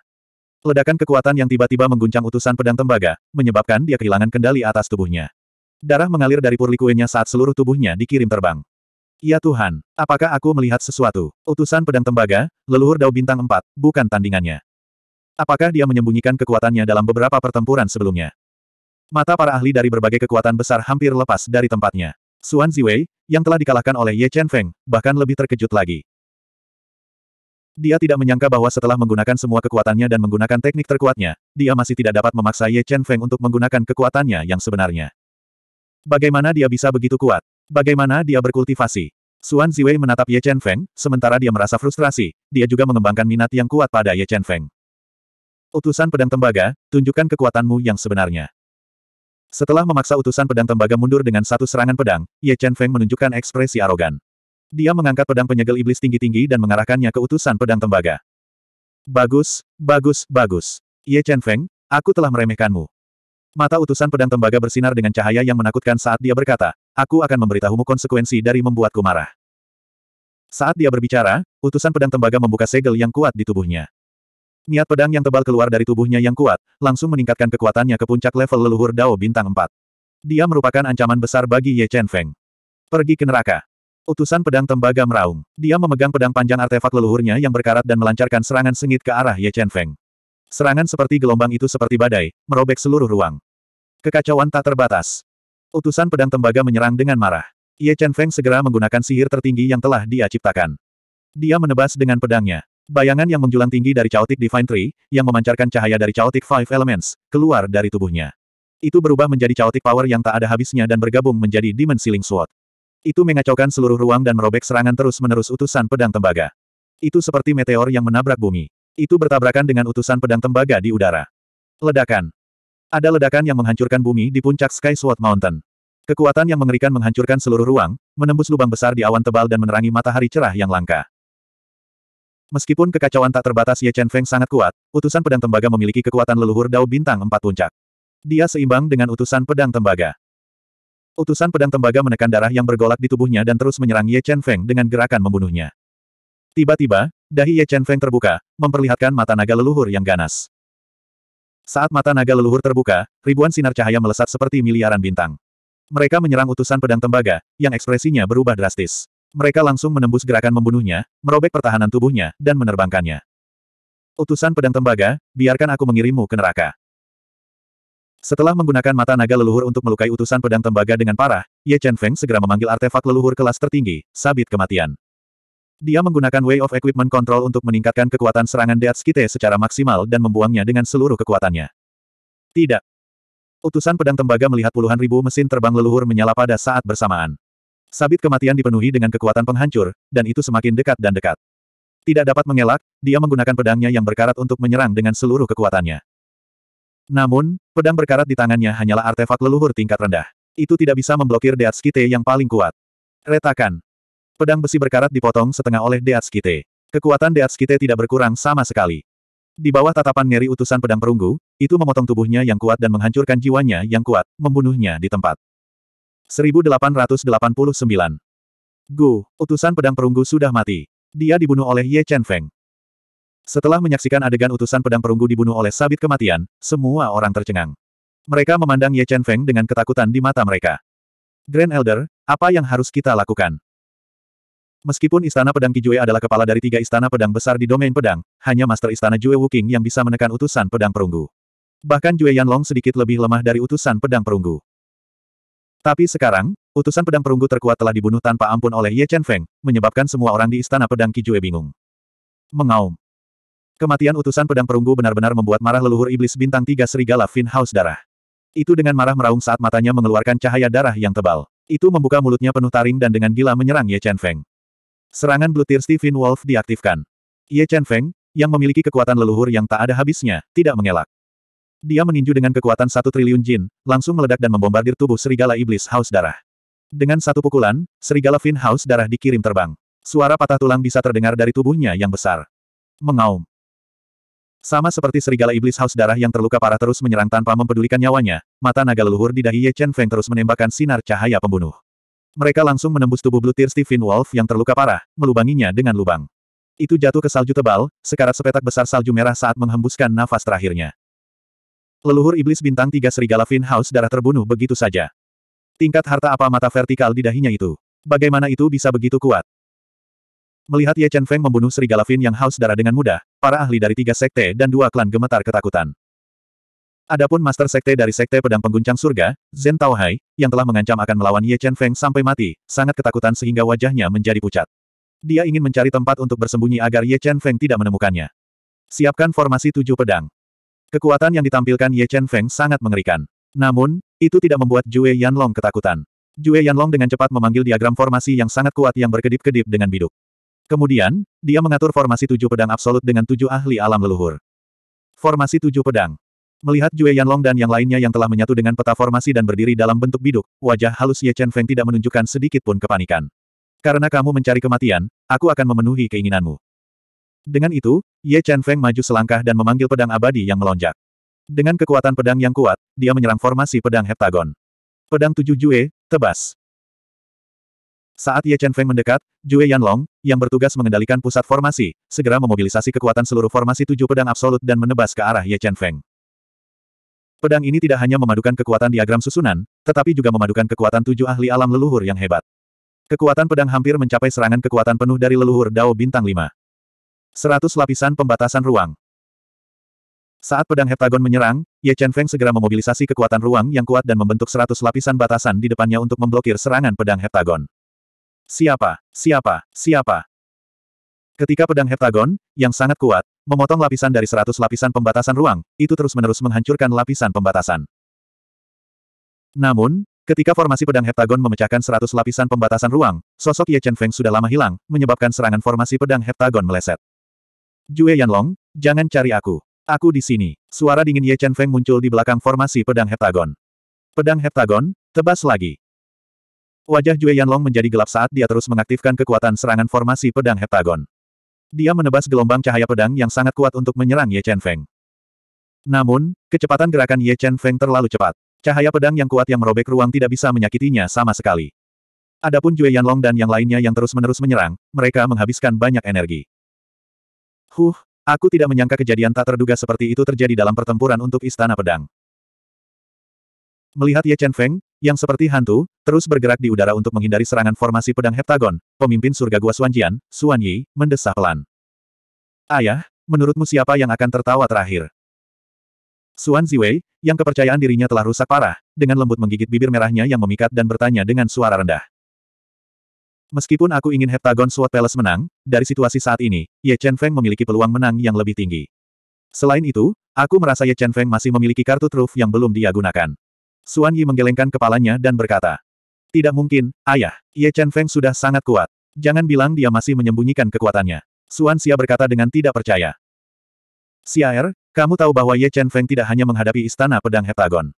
Ledakan kekuatan yang tiba-tiba mengguncang utusan pedang tembaga, menyebabkan dia kehilangan kendali atas tubuhnya. Darah mengalir dari purlikuenya saat seluruh tubuhnya dikirim terbang. Ya Tuhan, apakah aku melihat sesuatu? Utusan pedang tembaga, leluhur dao bintang empat, bukan tandingannya. Apakah dia menyembunyikan kekuatannya dalam beberapa pertempuran sebelumnya? Mata para ahli dari berbagai kekuatan besar hampir lepas dari tempatnya. Xuan Ziwei, yang telah dikalahkan oleh Ye Chen Feng, bahkan lebih terkejut lagi. Dia tidak menyangka bahwa setelah menggunakan semua kekuatannya dan menggunakan teknik terkuatnya, dia masih tidak dapat memaksa Ye Chen Feng untuk menggunakan kekuatannya yang sebenarnya. Bagaimana dia bisa begitu kuat? Bagaimana dia berkultivasi? Suan Ziwei menatap Ye Chen Feng, sementara dia merasa frustrasi, dia juga mengembangkan minat yang kuat pada Ye Chen Feng. Utusan pedang tembaga, tunjukkan kekuatanmu yang sebenarnya. Setelah memaksa utusan pedang tembaga mundur dengan satu serangan pedang, Ye Chen Feng menunjukkan ekspresi arogan. Dia mengangkat pedang penyegel iblis tinggi-tinggi dan mengarahkannya ke utusan pedang tembaga. Bagus, bagus, bagus. Ye Chen Feng, aku telah meremehkanmu. Mata utusan pedang tembaga bersinar dengan cahaya yang menakutkan saat dia berkata, aku akan memberitahumu konsekuensi dari membuatku marah. Saat dia berbicara, utusan pedang tembaga membuka segel yang kuat di tubuhnya. Niat pedang yang tebal keluar dari tubuhnya yang kuat, langsung meningkatkan kekuatannya ke puncak level leluhur Dao Bintang 4. Dia merupakan ancaman besar bagi Ye Chen Feng. Pergi ke neraka. Utusan pedang tembaga meraung. Dia memegang pedang panjang artefak leluhurnya yang berkarat dan melancarkan serangan sengit ke arah Ye Chen Feng. Serangan seperti gelombang itu seperti badai, merobek seluruh ruang. Kekacauan tak terbatas. Utusan pedang tembaga menyerang dengan marah. Ye Chen Feng segera menggunakan sihir tertinggi yang telah dia ciptakan. Dia menebas dengan pedangnya. Bayangan yang menjulang tinggi dari Chaotic Divine Tree, yang memancarkan cahaya dari Chaotic Five Elements, keluar dari tubuhnya. Itu berubah menjadi Chaotic Power yang tak ada habisnya dan bergabung menjadi Demon Sealing Sword. Itu mengacaukan seluruh ruang dan merobek serangan terus-menerus utusan pedang tembaga. Itu seperti meteor yang menabrak bumi. Itu bertabrakan dengan utusan pedang tembaga di udara. Ledakan. Ada ledakan yang menghancurkan bumi di puncak Sky Sword Mountain. Kekuatan yang mengerikan menghancurkan seluruh ruang, menembus lubang besar di awan tebal dan menerangi matahari cerah yang langka. Meskipun kekacauan tak terbatas Ye Chen Feng sangat kuat, utusan pedang tembaga memiliki kekuatan leluhur Dao Bintang empat puncak. Dia seimbang dengan utusan pedang tembaga. Utusan pedang tembaga menekan darah yang bergolak di tubuhnya dan terus menyerang Ye Chen Feng dengan gerakan membunuhnya. Tiba-tiba, dahi Ye Chen Feng terbuka, memperlihatkan mata naga leluhur yang ganas. Saat mata naga leluhur terbuka, ribuan sinar cahaya melesat seperti miliaran bintang. Mereka menyerang utusan pedang tembaga, yang ekspresinya berubah drastis. Mereka langsung menembus gerakan membunuhnya, merobek pertahanan tubuhnya, dan menerbangkannya. Utusan pedang tembaga, biarkan aku mengirimmu ke neraka. Setelah menggunakan mata naga leluhur untuk melukai utusan pedang tembaga dengan parah, Ye Chen Feng segera memanggil artefak leluhur kelas tertinggi, sabit kematian. Dia menggunakan Way of Equipment Control untuk meningkatkan kekuatan serangan Deat Skite secara maksimal dan membuangnya dengan seluruh kekuatannya. Tidak. Utusan pedang tembaga melihat puluhan ribu mesin terbang leluhur menyala pada saat bersamaan. Sabit kematian dipenuhi dengan kekuatan penghancur, dan itu semakin dekat dan dekat. Tidak dapat mengelak, dia menggunakan pedangnya yang berkarat untuk menyerang dengan seluruh kekuatannya. Namun, pedang berkarat di tangannya hanyalah artefak leluhur tingkat rendah. Itu tidak bisa memblokir Deat Skite yang paling kuat. Retakan. Pedang besi berkarat dipotong setengah oleh Deatskite. Kekuatan Deatskite tidak berkurang sama sekali. Di bawah tatapan ngeri utusan pedang perunggu, itu memotong tubuhnya yang kuat dan menghancurkan jiwanya yang kuat, membunuhnya di tempat. 1889. Gu, utusan pedang perunggu sudah mati. Dia dibunuh oleh Ye Chen Feng. Setelah menyaksikan adegan utusan pedang perunggu dibunuh oleh sabit kematian, semua orang tercengang. Mereka memandang Ye Chen Feng dengan ketakutan di mata mereka. Grand Elder, apa yang harus kita lakukan? Meskipun Istana Pedang Kijue adalah kepala dari tiga istana pedang besar di domain pedang, hanya Master Istana Jue Wuking yang bisa menekan utusan pedang perunggu. Bahkan Jue Yanlong sedikit lebih lemah dari utusan pedang perunggu. Tapi sekarang, utusan pedang perunggu terkuat telah dibunuh tanpa ampun oleh Ye Chen Feng, menyebabkan semua orang di Istana Pedang Kijue bingung. Mengaum. Kematian utusan pedang perunggu benar-benar membuat marah leluhur iblis bintang tiga serigala Fin House darah. Itu dengan marah meraung saat matanya mengeluarkan cahaya darah yang tebal. Itu membuka mulutnya penuh taring dan dengan gila menyerang Ye Chen Feng. Serangan blutir Stephen Wolf diaktifkan. Ye Chen Feng, yang memiliki kekuatan leluhur yang tak ada habisnya, tidak mengelak. Dia meninju dengan kekuatan satu triliun jin, langsung meledak dan membombardir tubuh serigala iblis haus darah. Dengan satu pukulan, serigala fin haus darah dikirim terbang. Suara patah tulang bisa terdengar dari tubuhnya yang besar. Mengaum. Sama seperti serigala iblis haus darah yang terluka parah terus menyerang tanpa mempedulikan nyawanya, mata naga leluhur di dahi Ye Chen Feng terus menembakkan sinar cahaya pembunuh. Mereka langsung menembus tubuh Blue Tear Stephen Wolf yang terluka parah, melubanginya dengan lubang. Itu jatuh ke salju tebal, sekarat sepetak besar salju merah saat menghembuskan nafas terakhirnya. Leluhur iblis bintang tiga serigala Fin House darah terbunuh begitu saja. Tingkat harta apa mata vertikal di dahinya itu? Bagaimana itu bisa begitu kuat? Melihat Ye Chen Feng membunuh serigala Fin yang haus darah dengan mudah, para ahli dari tiga sekte dan dua klan gemetar ketakutan. Adapun Master Sekte dari Sekte Pedang Pengguncang Surga, Zhen Taohai, yang telah mengancam akan melawan Ye Chen Feng sampai mati, sangat ketakutan sehingga wajahnya menjadi pucat. Dia ingin mencari tempat untuk bersembunyi agar Ye Chen Feng tidak menemukannya. Siapkan formasi tujuh pedang. Kekuatan yang ditampilkan Ye Chen Feng sangat mengerikan. Namun, itu tidak membuat Jue Yanlong ketakutan. Jue Yanlong dengan cepat memanggil diagram formasi yang sangat kuat yang berkedip-kedip dengan biduk. Kemudian, dia mengatur formasi tujuh pedang absolut dengan tujuh ahli alam leluhur. Formasi tujuh pedang. Melihat Jue Yanlong dan yang lainnya yang telah menyatu dengan peta formasi dan berdiri dalam bentuk biduk, wajah halus Ye Chen Feng tidak menunjukkan sedikit pun kepanikan. Karena kamu mencari kematian, aku akan memenuhi keinginanmu. Dengan itu, Ye Chen Feng maju selangkah dan memanggil pedang abadi yang melonjak. Dengan kekuatan pedang yang kuat, dia menyerang formasi pedang heptagon. Pedang tujuh Jue, tebas. Saat Ye Chen Feng mendekat, Jue Yanlong, yang bertugas mengendalikan pusat formasi, segera memobilisasi kekuatan seluruh formasi tujuh pedang absolut dan menebas ke arah Ye Chen Feng. Pedang ini tidak hanya memadukan kekuatan diagram susunan, tetapi juga memadukan kekuatan tujuh ahli alam leluhur yang hebat. Kekuatan pedang hampir mencapai serangan kekuatan penuh dari leluhur Dao Bintang 5. Seratus lapisan pembatasan ruang. Saat pedang heptagon menyerang, Ye Chen Feng segera memobilisasi kekuatan ruang yang kuat dan membentuk seratus lapisan batasan di depannya untuk memblokir serangan pedang heptagon. Siapa? Siapa? Siapa? Ketika pedang heptagon, yang sangat kuat, Memotong lapisan dari seratus lapisan pembatasan ruang, itu terus-menerus menghancurkan lapisan pembatasan. Namun, ketika formasi pedang heptagon memecahkan seratus lapisan pembatasan ruang, sosok Ye Chen Feng sudah lama hilang, menyebabkan serangan formasi pedang heptagon meleset. Jue Yanlong, jangan cari aku. Aku di sini. Suara dingin Ye Chen Feng muncul di belakang formasi pedang heptagon. Pedang heptagon, tebas lagi. Wajah Jue Yanlong menjadi gelap saat dia terus mengaktifkan kekuatan serangan formasi pedang heptagon. Dia menebas gelombang cahaya pedang yang sangat kuat untuk menyerang Ye Chen Feng. Namun, kecepatan gerakan Ye Chen Feng terlalu cepat. Cahaya pedang yang kuat yang merobek ruang tidak bisa menyakitinya sama sekali. Adapun Jue Long dan yang lainnya yang terus-menerus menyerang, mereka menghabiskan banyak energi. Huh, aku tidak menyangka kejadian tak terduga seperti itu terjadi dalam pertempuran untuk Istana Pedang. Melihat Ye Chen Feng, yang seperti hantu, terus bergerak di udara untuk menghindari serangan formasi pedang heptagon, pemimpin surga gua Suanjian, Suan Yi, mendesah pelan. Ayah, menurutmu siapa yang akan tertawa terakhir? Suan Ziwei, yang kepercayaan dirinya telah rusak parah, dengan lembut menggigit bibir merahnya yang memikat dan bertanya dengan suara rendah. Meskipun aku ingin Heptagon Sword Palace menang, dari situasi saat ini, Ye Chen Feng memiliki peluang menang yang lebih tinggi. Selain itu, aku merasa Ye Chen Feng masih memiliki kartu truf yang belum dia gunakan. Suan Yi menggelengkan kepalanya dan berkata. Tidak mungkin, ayah. Ye Chen Feng sudah sangat kuat. Jangan bilang dia masih menyembunyikan kekuatannya. Suan Xia berkata dengan tidak percaya. Xia Er, kamu tahu bahwa Ye Chen Feng tidak hanya menghadapi istana pedang heptagon.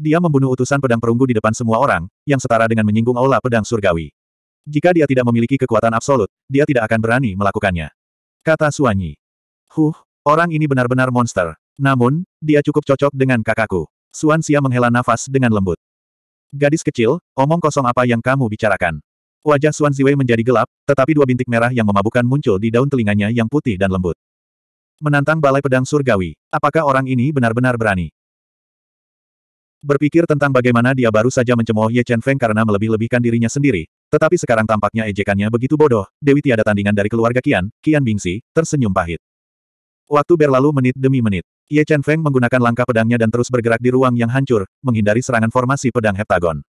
Dia membunuh utusan pedang perunggu di depan semua orang, yang setara dengan menyinggung aula pedang surgawi. Jika dia tidak memiliki kekuatan absolut, dia tidak akan berani melakukannya. Kata Suanyi. Huh, orang ini benar-benar monster. Namun, dia cukup cocok dengan kakakku. Suan Xia menghela nafas dengan lembut. Gadis kecil, omong kosong apa yang kamu bicarakan? Wajah Suan Ziwei menjadi gelap, tetapi dua bintik merah yang memabukkan muncul di daun telinganya yang putih dan lembut. Menantang Balai Pedang Surgawi, apakah orang ini benar-benar berani? Berpikir tentang bagaimana dia baru saja mencemooh Ye Chen Feng karena melebih-lebihkan dirinya sendiri, tetapi sekarang tampaknya ejekannya begitu bodoh, Dewi tiada tandingan dari keluarga Qian, Qian Bingsi, tersenyum pahit. Waktu berlalu menit demi menit. Ye Chen Feng menggunakan langkah pedangnya dan terus bergerak di ruang yang hancur, menghindari serangan formasi pedang heptagon.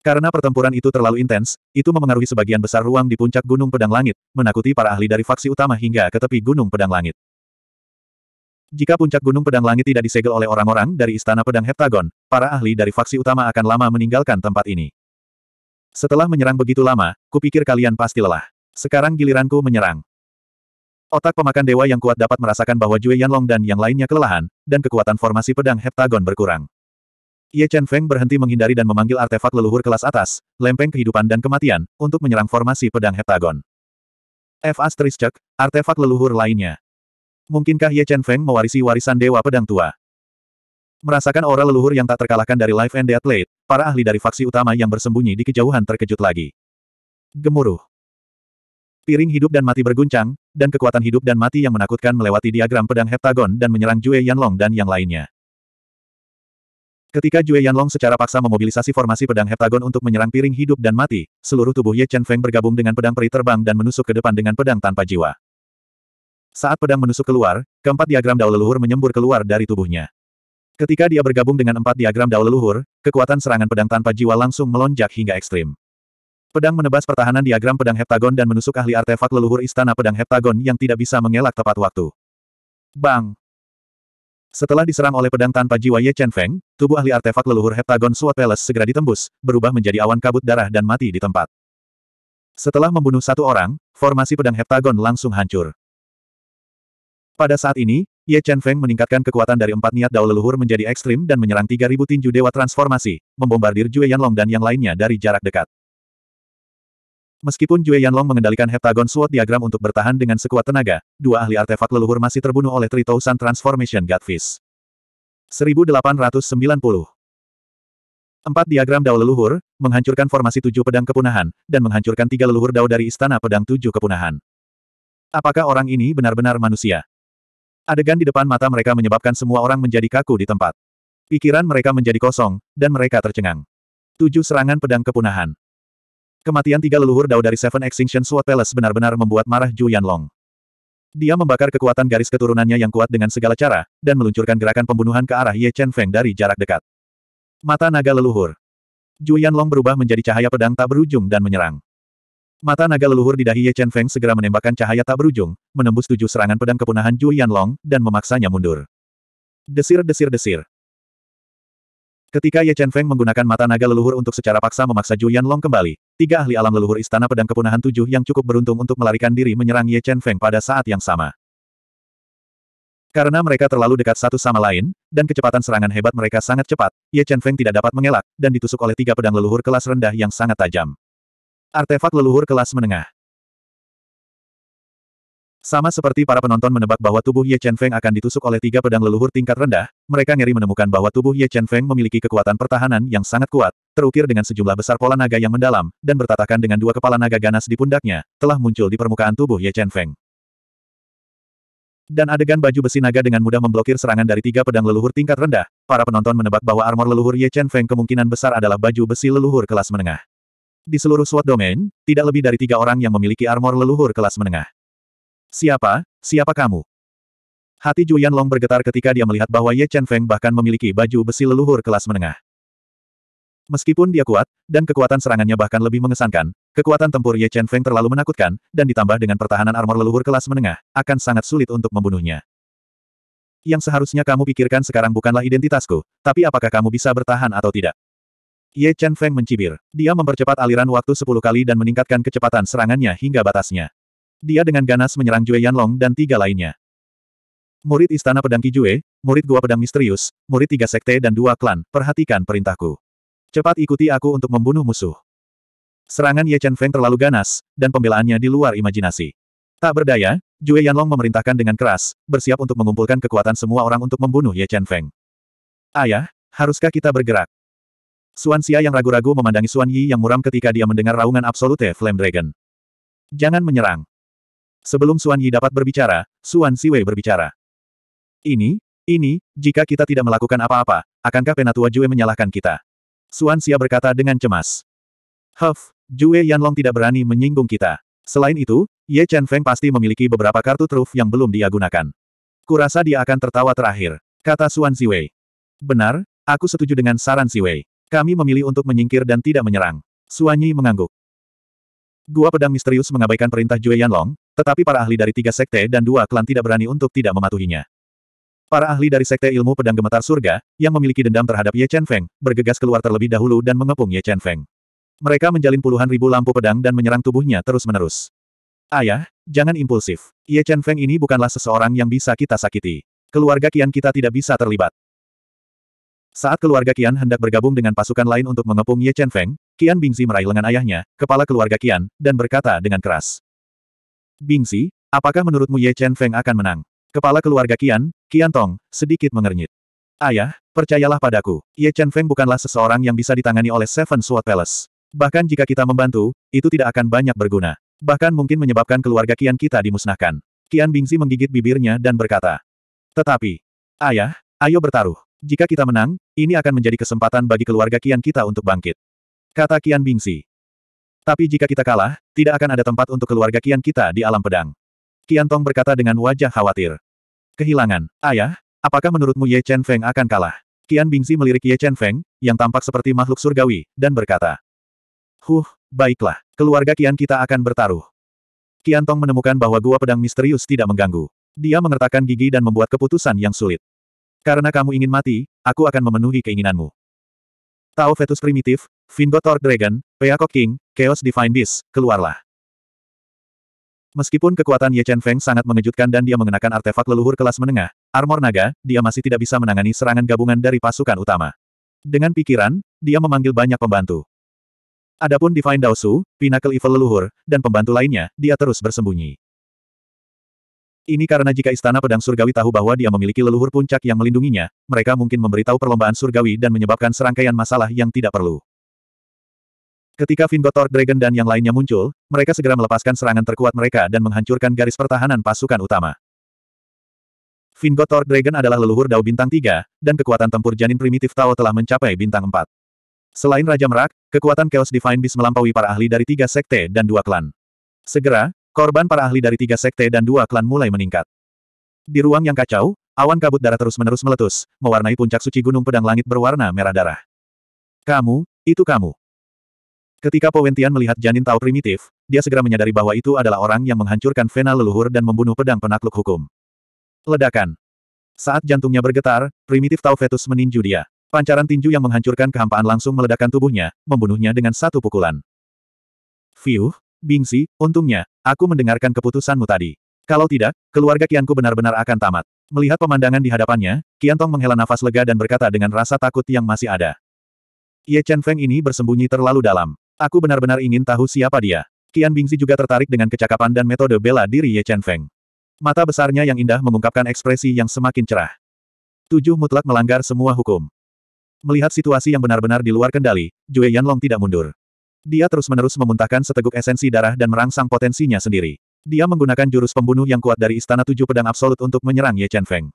Karena pertempuran itu terlalu intens, itu memengaruhi sebagian besar ruang di puncak Gunung Pedang Langit, menakuti para ahli dari faksi utama hingga ke tepi Gunung Pedang Langit. Jika puncak Gunung Pedang Langit tidak disegel oleh orang-orang dari Istana Pedang Heptagon, para ahli dari faksi utama akan lama meninggalkan tempat ini. Setelah menyerang begitu lama, kupikir kalian pasti lelah. Sekarang giliranku menyerang. Otak pemakan dewa yang kuat dapat merasakan bahwa Jue Yanlong dan yang lainnya kelelahan, dan kekuatan formasi pedang heptagon berkurang. Ye Chen Feng berhenti menghindari dan memanggil artefak leluhur kelas atas, lempeng kehidupan dan kematian, untuk menyerang formasi pedang heptagon. F. Chuck, artefak leluhur lainnya. Mungkinkah Ye Chen Feng mewarisi warisan dewa pedang tua? Merasakan aura leluhur yang tak terkalahkan dari Life and Death Late, para ahli dari faksi utama yang bersembunyi di kejauhan terkejut lagi. Gemuruh. Piring hidup dan mati berguncang, dan kekuatan hidup dan mati yang menakutkan melewati diagram pedang heptagon dan menyerang Jue Yanlong dan yang lainnya. Ketika Jue Yanlong secara paksa memobilisasi formasi pedang heptagon untuk menyerang piring hidup dan mati, seluruh tubuh Ye Chen Feng bergabung dengan pedang peri terbang dan menusuk ke depan dengan pedang tanpa jiwa. Saat pedang menusuk keluar, keempat diagram dao leluhur menyembur keluar dari tubuhnya. Ketika dia bergabung dengan empat diagram dao leluhur, kekuatan serangan pedang tanpa jiwa langsung melonjak hingga ekstrim. Pedang menebas pertahanan diagram pedang heptagon dan menusuk ahli artefak leluhur istana pedang heptagon yang tidak bisa mengelak tepat waktu. Bang! Setelah diserang oleh pedang tanpa jiwa Ye Chen Feng, tubuh ahli artefak leluhur heptagon Suat Palace segera ditembus, berubah menjadi awan kabut darah dan mati di tempat. Setelah membunuh satu orang, formasi pedang heptagon langsung hancur. Pada saat ini, Ye Chen Feng meningkatkan kekuatan dari empat niat dao leluhur menjadi ekstrim dan menyerang 3.000 tinju dewa transformasi, membombardir Jue Yanlong dan yang lainnya dari jarak dekat. Meskipun Jue Yanlong mengendalikan heptagon Sword diagram untuk bertahan dengan sekuat tenaga, dua ahli artefak leluhur masih terbunuh oleh Tritousan Transformation Godfish. 1890 Empat diagram dao leluhur, menghancurkan formasi tujuh pedang kepunahan, dan menghancurkan tiga leluhur dao dari istana pedang tujuh kepunahan. Apakah orang ini benar-benar manusia? Adegan di depan mata mereka menyebabkan semua orang menjadi kaku di tempat. Pikiran mereka menjadi kosong, dan mereka tercengang. Tujuh serangan pedang kepunahan. Kematian tiga leluhur dao dari Seven Extinction Sword Palace benar-benar membuat marah Ju Yanlong. Dia membakar kekuatan garis keturunannya yang kuat dengan segala cara, dan meluncurkan gerakan pembunuhan ke arah Ye Chen Feng dari jarak dekat. Mata naga leluhur. Ju Yanlong berubah menjadi cahaya pedang tak berujung dan menyerang. Mata naga leluhur di dahi Ye Chen Feng segera menembakkan cahaya tak berujung, menembus tujuh serangan pedang kepunahan Ju Yanlong, dan memaksanya mundur. Desir-desir-desir. Ketika Ye Chen Feng menggunakan mata naga leluhur untuk secara paksa memaksa Zhu Long kembali, tiga ahli alam leluhur Istana Pedang Kepunahan Tujuh yang cukup beruntung untuk melarikan diri menyerang Ye Chen Feng pada saat yang sama. Karena mereka terlalu dekat satu sama lain, dan kecepatan serangan hebat mereka sangat cepat, Ye Chen Feng tidak dapat mengelak, dan ditusuk oleh tiga pedang leluhur kelas rendah yang sangat tajam. Artefak leluhur kelas menengah. Sama seperti para penonton menebak bahwa tubuh Ye Chen Feng akan ditusuk oleh tiga pedang leluhur tingkat rendah, mereka ngeri menemukan bahwa tubuh Ye Chen Feng memiliki kekuatan pertahanan yang sangat kuat, terukir dengan sejumlah besar pola naga yang mendalam, dan bertatakan dengan dua kepala naga ganas di pundaknya, telah muncul di permukaan tubuh Ye Chen Feng. Dan adegan baju besi naga dengan mudah memblokir serangan dari tiga pedang leluhur tingkat rendah, para penonton menebak bahwa armor leluhur Ye Chen Feng kemungkinan besar adalah baju besi leluhur kelas menengah. Di seluruh SWAT Domain, tidak lebih dari tiga orang yang memiliki armor leluhur kelas menengah. Siapa, siapa kamu? Hati Juyan Long bergetar ketika dia melihat bahwa Ye Chen Feng bahkan memiliki baju besi leluhur kelas menengah. Meskipun dia kuat, dan kekuatan serangannya bahkan lebih mengesankan, kekuatan tempur Ye Chen Feng terlalu menakutkan, dan ditambah dengan pertahanan armor leluhur kelas menengah, akan sangat sulit untuk membunuhnya. Yang seharusnya kamu pikirkan sekarang bukanlah identitasku, tapi apakah kamu bisa bertahan atau tidak. Ye Chen Feng mencibir. Dia mempercepat aliran waktu 10 kali dan meningkatkan kecepatan serangannya hingga batasnya. Dia dengan ganas menyerang Jue Yanlong dan tiga lainnya. Murid Istana Pedang Ki Kijue, murid Gua Pedang Misterius, murid tiga sekte dan dua klan, perhatikan perintahku. Cepat ikuti aku untuk membunuh musuh. Serangan Ye Chen Feng terlalu ganas, dan pembelaannya di luar imajinasi. Tak berdaya, Jue Yanlong memerintahkan dengan keras, bersiap untuk mengumpulkan kekuatan semua orang untuk membunuh Ye Chen Feng. Ayah, haruskah kita bergerak? Suan Xia yang ragu-ragu memandangi Suan Yi yang muram ketika dia mendengar raungan absolute Flame Dragon. Jangan menyerang. Sebelum Xuan Yi dapat berbicara, Suan Siwei berbicara. Ini, ini, jika kita tidak melakukan apa-apa, akankah Penatua Jue menyalahkan kita? Suan Xia berkata dengan cemas. Huff, Jue Yanlong tidak berani menyinggung kita. Selain itu, Ye Chen Feng pasti memiliki beberapa kartu truf yang belum dia gunakan. Kurasa dia akan tertawa terakhir, kata Suan Siwei. Benar, aku setuju dengan saran Siwei. Kami memilih untuk menyingkir dan tidak menyerang. Xuan Yi mengangguk. Gua pedang misterius mengabaikan perintah Jue Yanlong, tetapi para ahli dari tiga sekte dan dua klan tidak berani untuk tidak mematuhinya. Para ahli dari sekte ilmu pedang gemetar surga, yang memiliki dendam terhadap Ye Chen Feng, bergegas keluar terlebih dahulu dan mengepung Ye Chen Feng. Mereka menjalin puluhan ribu lampu pedang dan menyerang tubuhnya terus-menerus. Ayah, jangan impulsif. Ye Chen Feng ini bukanlah seseorang yang bisa kita sakiti. Keluarga Kian kita tidak bisa terlibat. Saat keluarga Kian hendak bergabung dengan pasukan lain untuk mengepung Ye Chen Feng, Kian Bingzi meraih lengan ayahnya, kepala keluarga Kian, dan berkata dengan keras. Bingsi, apakah menurutmu Ye Chen Feng akan menang? Kepala keluarga Qian, Qian Tong, sedikit mengernyit. Ayah, percayalah padaku, Ye Chen Feng bukanlah seseorang yang bisa ditangani oleh Seven Sword Palace. Bahkan jika kita membantu, itu tidak akan banyak berguna. Bahkan mungkin menyebabkan keluarga Qian kita dimusnahkan. Qian Bingsi menggigit bibirnya dan berkata. Tetapi, ayah, ayo bertaruh. Jika kita menang, ini akan menjadi kesempatan bagi keluarga Qian kita untuk bangkit. Kata Qian Bingsi. Tapi jika kita kalah, tidak akan ada tempat untuk keluarga Kian kita di alam pedang. Kian Tong berkata dengan wajah khawatir. Kehilangan, ayah, apakah menurutmu Ye Chen Feng akan kalah? Kian Bingsi melirik Ye Chen Feng, yang tampak seperti makhluk surgawi, dan berkata. Huh, baiklah, keluarga Kian kita akan bertaruh. Kian Tong menemukan bahwa gua pedang misterius tidak mengganggu. Dia mengertakkan gigi dan membuat keputusan yang sulit. Karena kamu ingin mati, aku akan memenuhi keinginanmu. Tao Fetus Primitif, Vingotor Dragon, Peacock King, Chaos Divine Beast, keluarlah. Meskipun kekuatan Ye Chen Feng sangat mengejutkan dan dia mengenakan artefak leluhur kelas menengah, armor naga, dia masih tidak bisa menangani serangan gabungan dari pasukan utama. Dengan pikiran, dia memanggil banyak pembantu. Adapun Divine Daosu, Pinnacle Evil Leluhur, dan pembantu lainnya, dia terus bersembunyi. Ini karena jika Istana Pedang Surgawi tahu bahwa dia memiliki leluhur puncak yang melindunginya, mereka mungkin memberitahu perlombaan surgawi dan menyebabkan serangkaian masalah yang tidak perlu. Ketika Vingotor Dragon dan yang lainnya muncul, mereka segera melepaskan serangan terkuat mereka dan menghancurkan garis pertahanan pasukan utama. Vingotor Dragon adalah leluhur Dao Bintang 3, dan kekuatan tempur janin primitif Tao telah mencapai bintang 4. Selain Raja Merak, kekuatan Chaos Divine Beast melampaui para ahli dari tiga sekte dan dua klan. Segera, korban para ahli dari tiga sekte dan dua klan mulai meningkat. Di ruang yang kacau, awan kabut darah terus-menerus meletus, mewarnai puncak suci gunung pedang langit berwarna merah darah. Kamu, itu kamu. Ketika Powentian melihat janin Tao primitif, dia segera menyadari bahwa itu adalah orang yang menghancurkan vena leluhur dan membunuh pedang penakluk hukum. Ledakan. Saat jantungnya bergetar, primitif Tau Fetus meninju dia. Pancaran tinju yang menghancurkan kehampaan langsung meledakkan tubuhnya, membunuhnya dengan satu pukulan. Fiuh, Bingsi, untungnya, aku mendengarkan keputusanmu tadi. Kalau tidak, keluarga Kianku benar-benar akan tamat. Melihat pemandangan di hadapannya, Kiantong menghela nafas lega dan berkata dengan rasa takut yang masih ada. Ye Chen Feng ini bersembunyi terlalu dalam. Aku benar-benar ingin tahu siapa dia. Qian Bingzi juga tertarik dengan kecakapan dan metode bela diri Ye Chen Feng. Mata besarnya yang indah mengungkapkan ekspresi yang semakin cerah. Tujuh mutlak melanggar semua hukum. Melihat situasi yang benar-benar di luar kendali, Jue Yanlong tidak mundur. Dia terus-menerus memuntahkan seteguk esensi darah dan merangsang potensinya sendiri. Dia menggunakan jurus pembunuh yang kuat dari Istana Tujuh Pedang Absolut untuk menyerang Ye Chen Feng.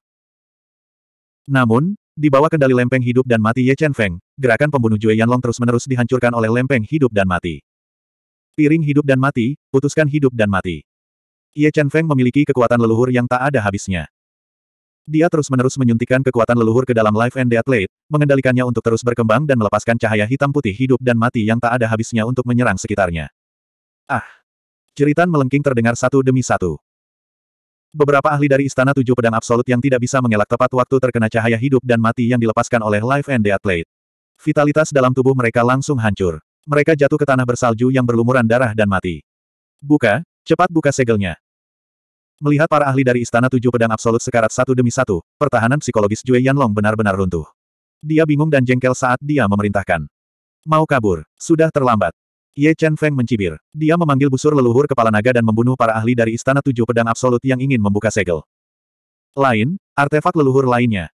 Namun, di bawah kendali lempeng hidup dan mati Ye Chen Feng, gerakan pembunuh Jue Yan Long terus-menerus dihancurkan oleh lempeng hidup dan mati. Piring hidup dan mati, putuskan hidup dan mati. Ye Chen Feng memiliki kekuatan leluhur yang tak ada habisnya. Dia terus-menerus menyuntikkan kekuatan leluhur ke dalam Life and Death Plate, mengendalikannya untuk terus berkembang dan melepaskan cahaya hitam putih hidup dan mati yang tak ada habisnya untuk menyerang sekitarnya. Ah! Ceritan melengking terdengar satu demi satu. Beberapa ahli dari Istana Tujuh Pedang Absolut yang tidak bisa mengelak tepat waktu terkena cahaya hidup dan mati yang dilepaskan oleh Life and Death Blade. Vitalitas dalam tubuh mereka langsung hancur. Mereka jatuh ke tanah bersalju yang berlumuran darah dan mati. Buka, cepat buka segelnya. Melihat para ahli dari Istana Tujuh Pedang Absolut sekarat satu demi satu, pertahanan psikologis Jue Yanlong benar-benar runtuh. Dia bingung dan jengkel saat dia memerintahkan. Mau kabur, sudah terlambat. Ye Chen Feng mencibir. Dia memanggil busur leluhur kepala naga dan membunuh para ahli dari Istana Tujuh Pedang Absolut yang ingin membuka segel. Lain, artefak leluhur lainnya.